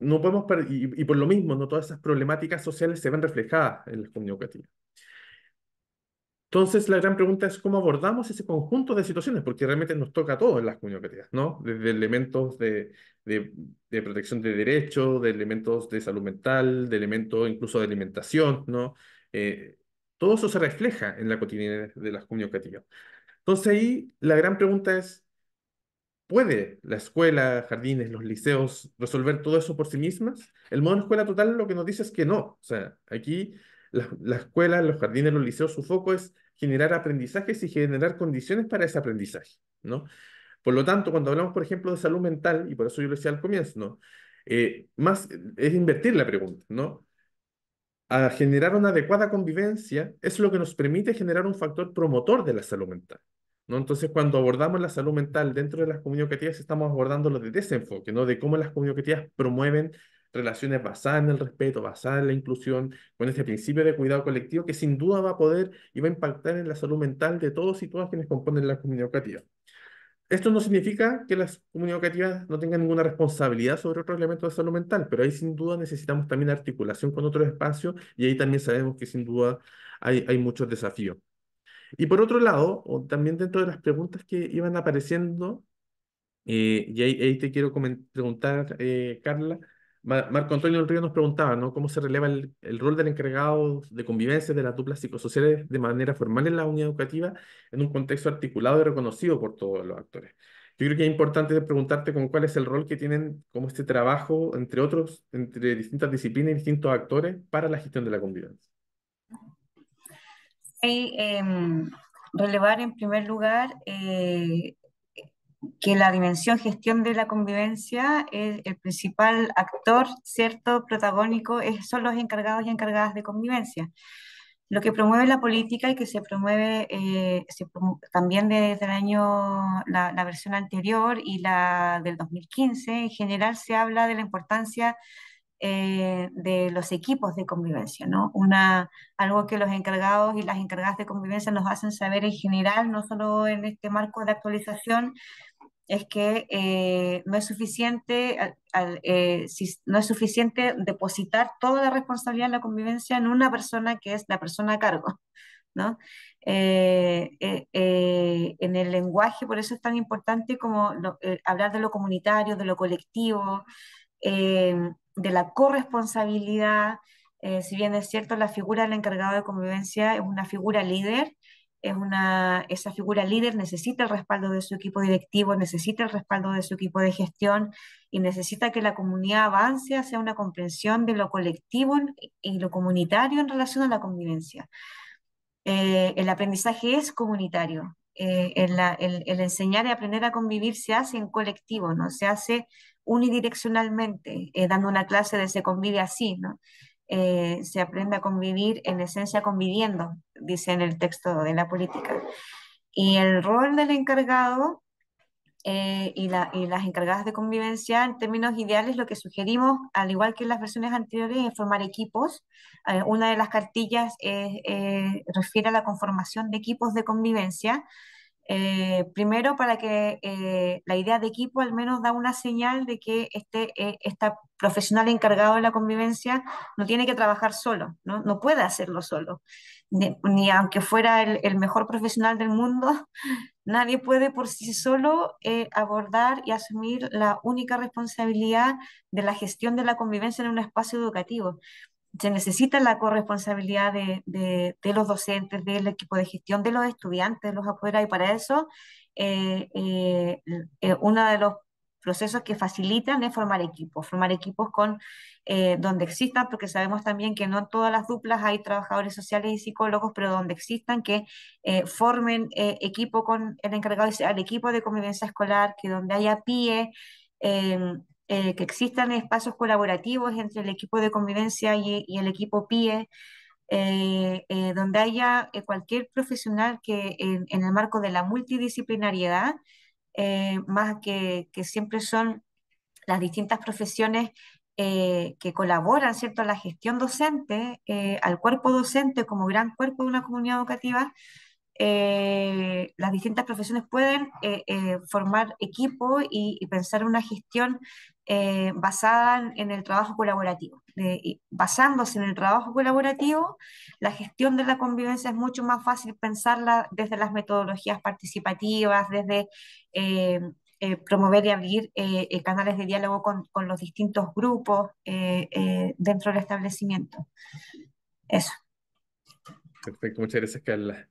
no podemos, y, y por lo mismo, no todas esas problemáticas sociales se ven reflejadas en las comunidades Entonces, la gran pregunta es cómo abordamos ese conjunto de situaciones, porque realmente nos toca a todos en las comunidades, ¿no? Desde elementos de, de protección de derechos, de elementos de salud mental, de elementos incluso de alimentación, ¿no? Eh, todo eso se refleja en la cotidianidad de las comunidades educativas. Entonces ahí la gran pregunta es, ¿puede la escuela, jardines, los liceos resolver todo eso por sí mismas? El modelo escuela total lo que nos dice es que no. O sea, aquí la escuela, los jardines, los liceos, su foco es generar aprendizajes y generar condiciones para ese aprendizaje, ¿no? Por lo tanto, cuando hablamos, por ejemplo, de salud mental, y por eso yo lo decía al comienzo, eh, más es invertir la pregunta, ¿no? a generar una adecuada convivencia es lo que nos permite generar un factor promotor de la salud mental. ¿no? Entonces, cuando abordamos la salud mental dentro de las comunidades estamos abordando lo de desenfoque, ¿no? de cómo las comunidades promueven relaciones basadas en el respeto, basadas en la inclusión, con este principio de cuidado colectivo que sin duda va a poder y va a impactar en la salud mental de todos y todas quienes componen la comunidad esto no significa que las comunidades educativas no tengan ninguna responsabilidad sobre otros elementos de salud mental, pero ahí sin duda necesitamos también articulación con otros espacios y ahí también sabemos que sin duda hay, muchos desafíos. Y por otro lado, o también dentro de las preguntas que iban apareciendo, eh, y ahí, te quiero preguntar, eh, Carla, Marco Antonio del Río nos preguntaba, ¿Cómo se releva el, rol del encargado de convivencia de las duplas psicosociales de manera formal en la unidad educativa en un contexto articulado y reconocido por todos los actores? Yo creo que es importante preguntarte con cuál es el rol que tienen como este trabajo, entre otros, entre distintas disciplinas y distintos actores para la gestión de la convivencia. Sí, em, relevar en primer lugar eh, que la dimensión gestión de la convivencia, es el principal actor, cierto, protagónico, son los encargados y encargadas de convivencia. Lo que promueve la política y que se promueve eh, también desde el año, la, versión anterior y la del 2015, en general se habla de la importancia eh, de los equipos de convivencia, ¿no? Una, algo que los encargados y las encargadas de convivencia nos hacen saber en general, no solo en este marco de actualización, es que eh, no, es suficiente, eh, no es suficiente depositar toda la responsabilidad en la convivencia en una persona que es la persona a cargo. ¿no? Eh, en el lenguaje, por eso es tan importante como hablar de lo comunitario, de lo colectivo, de la corresponsabilidad. si bien es cierto, la figura del encargado de convivencia es una figura líder, una, esa figura líder necesita el respaldo de su equipo directivo, necesita el respaldo de su equipo de gestión y necesita que la comunidad avance hacia una comprensión de lo colectivo y lo comunitario en relación a la convivencia. Eh, el aprendizaje es comunitario. Eh, el, enseñar y aprender a convivir se hace en colectivo, no se hace unidireccionalmente, eh, dando una clase de se convive así, ¿no? se aprende a convivir en esencia conviviendo, dice en el texto de la política. Y el rol del encargado eh, y, las encargadas de convivencia, en términos ideales, lo que sugerimos, al igual que en las versiones anteriores, es formar equipos. Eh, una de las cartillas eh, refiere a la conformación de equipos de convivencia. primero, para que la idea de equipo al menos da una señal de que este profesional encargado de la convivencia no tiene que trabajar solo, no, no puede hacerlo solo ni, aunque fuera el, mejor profesional del mundo, nadie puede por sí solo eh, abordar y asumir la única responsabilidad de la gestión de la convivencia en un espacio educativo. Se necesita la corresponsabilidad de, los docentes, del equipo de gestión, de los estudiantes, de los afuera, y para eso eh, eh, una de los procesos que facilitan es formar equipos, formar equipos con eh, donde existan, porque sabemos también que no en todas las duplas hay trabajadores sociales y psicólogos, pero donde existan que eh, formen eh, equipo con el encargado, al equipo de convivencia escolar, que donde haya PIE, em, que existan espacios colaborativos entre el equipo de convivencia y, el equipo PIE. donde haya cualquier profesional que en el marco de la multidisciplinariedad eh, más que, siempre son las distintas profesiones eh, que colaboran, ¿cierto?, a la gestión docente, eh, al cuerpo docente como gran cuerpo de una comunidad educativa, eh, las distintas profesiones pueden eh, eh, formar equipo y, pensar una gestión basada en el trabajo colaborativo. basándose en el trabajo colaborativo, la gestión de la convivencia es mucho más fácil pensarla desde las metodologías participativas, desde... promover y abrir canales de diálogo con, con los distintos grupos dentro del establecimiento. Eso. Perfecto, muchas gracias, Carla.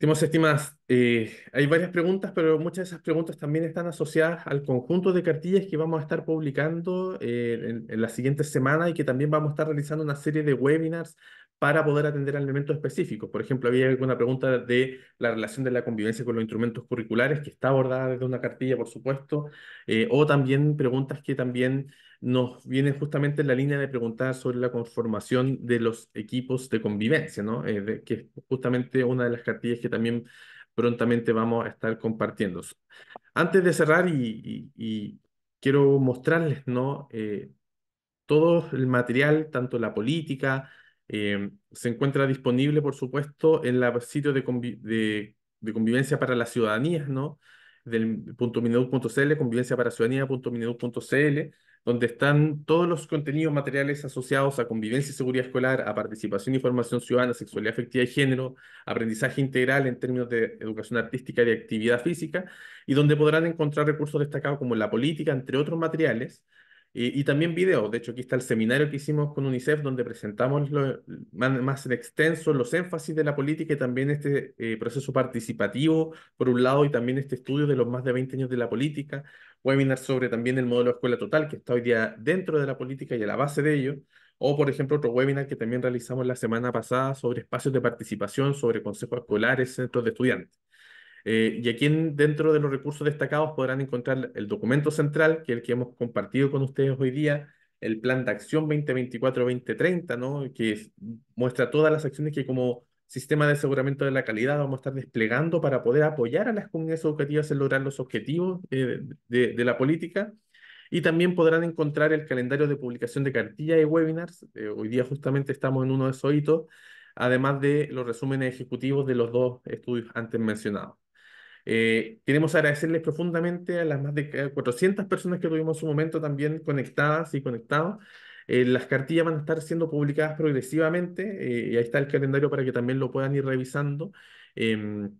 Estimados eh, hay varias preguntas, pero muchas de esas preguntas también están asociadas al conjunto de cartillas que vamos a estar publicando eh, en, la siguiente semana y que también vamos a estar realizando una serie de webinars para poder atender elementos específicos. Por ejemplo, había alguna pregunta de la relación de la convivencia con los instrumentos curriculares, que está abordada desde una cartilla, por supuesto, eh, o también preguntas que también nos viene justamente la línea de preguntar sobre la conformación de los equipos de convivencia, ¿no? Eh, que es justamente una de las cartillas que también prontamente vamos a estar compartiendo. Antes de cerrar, y, quiero mostrarles, ¿no? Eh, todo el material, tanto la política, eh, se encuentra disponible, por supuesto, en la sitio de, convivencia para la ciudadanía, ¿no? del punto convivencia para ciudadanía donde están todos los contenidos materiales asociados a convivencia y seguridad escolar, a participación y formación ciudadana, sexualidad afectiva y género, aprendizaje integral en términos de educación artística y actividad física, y donde podrán encontrar recursos destacados como la política, entre otros materiales, y, también videos. De hecho, aquí está el seminario que hicimos con UNICEF, donde presentamos lo, más, en extenso los énfasis de la política y también este eh, proceso participativo, por un lado, y también este estudio de los más de 20 años de la política webinar sobre también el modelo de escuela total, que está hoy día dentro de la política y a la base de ello, o por ejemplo otro webinar que también realizamos la semana pasada sobre espacios de participación, sobre consejos escolares, centros de estudiantes. Eh, y aquí dentro de los recursos destacados podrán encontrar el documento central, que es el que hemos compartido con ustedes hoy día, el plan de acción 2024-2030, que muestra todas las acciones que como sistema de aseguramiento de la calidad vamos a estar desplegando para poder apoyar a las comunidades educativas en lograr los objetivos eh, de, de, la política. Y también podrán encontrar el calendario de publicación de cartillas y webinars. Eh, hoy día justamente estamos en uno de esos hitos, además de los resúmenes ejecutivos de los dos estudios antes mencionados. Eh, queremos agradecerles profundamente a las más de 400 personas que tuvimos en su momento también conectadas y conectados eh, las cartillas van a estar siendo publicadas progresivamente eh, y ahí está el calendario para que también lo puedan ir revisando. Em,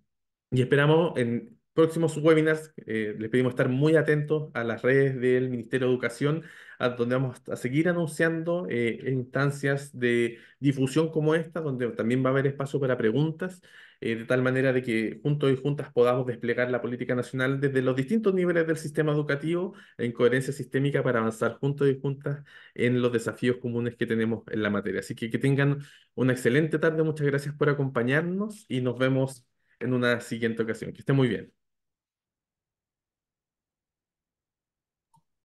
y esperamos en próximos webinars, eh, les pedimos estar muy atentos a las redes del Ministerio de Educación, donde vamos a seguir anunciando instancias de difusión como esta, donde también va a haber espacio para preguntas. Eh, de tal manera de que juntos y juntas podamos desplegar la política nacional desde los distintos niveles del sistema educativo en coherencia sistémica para avanzar juntos y juntas en los desafíos comunes que tenemos en la materia. Así que que tengan una excelente tarde, muchas gracias por acompañarnos y nos vemos en una siguiente ocasión. Que esté muy bien.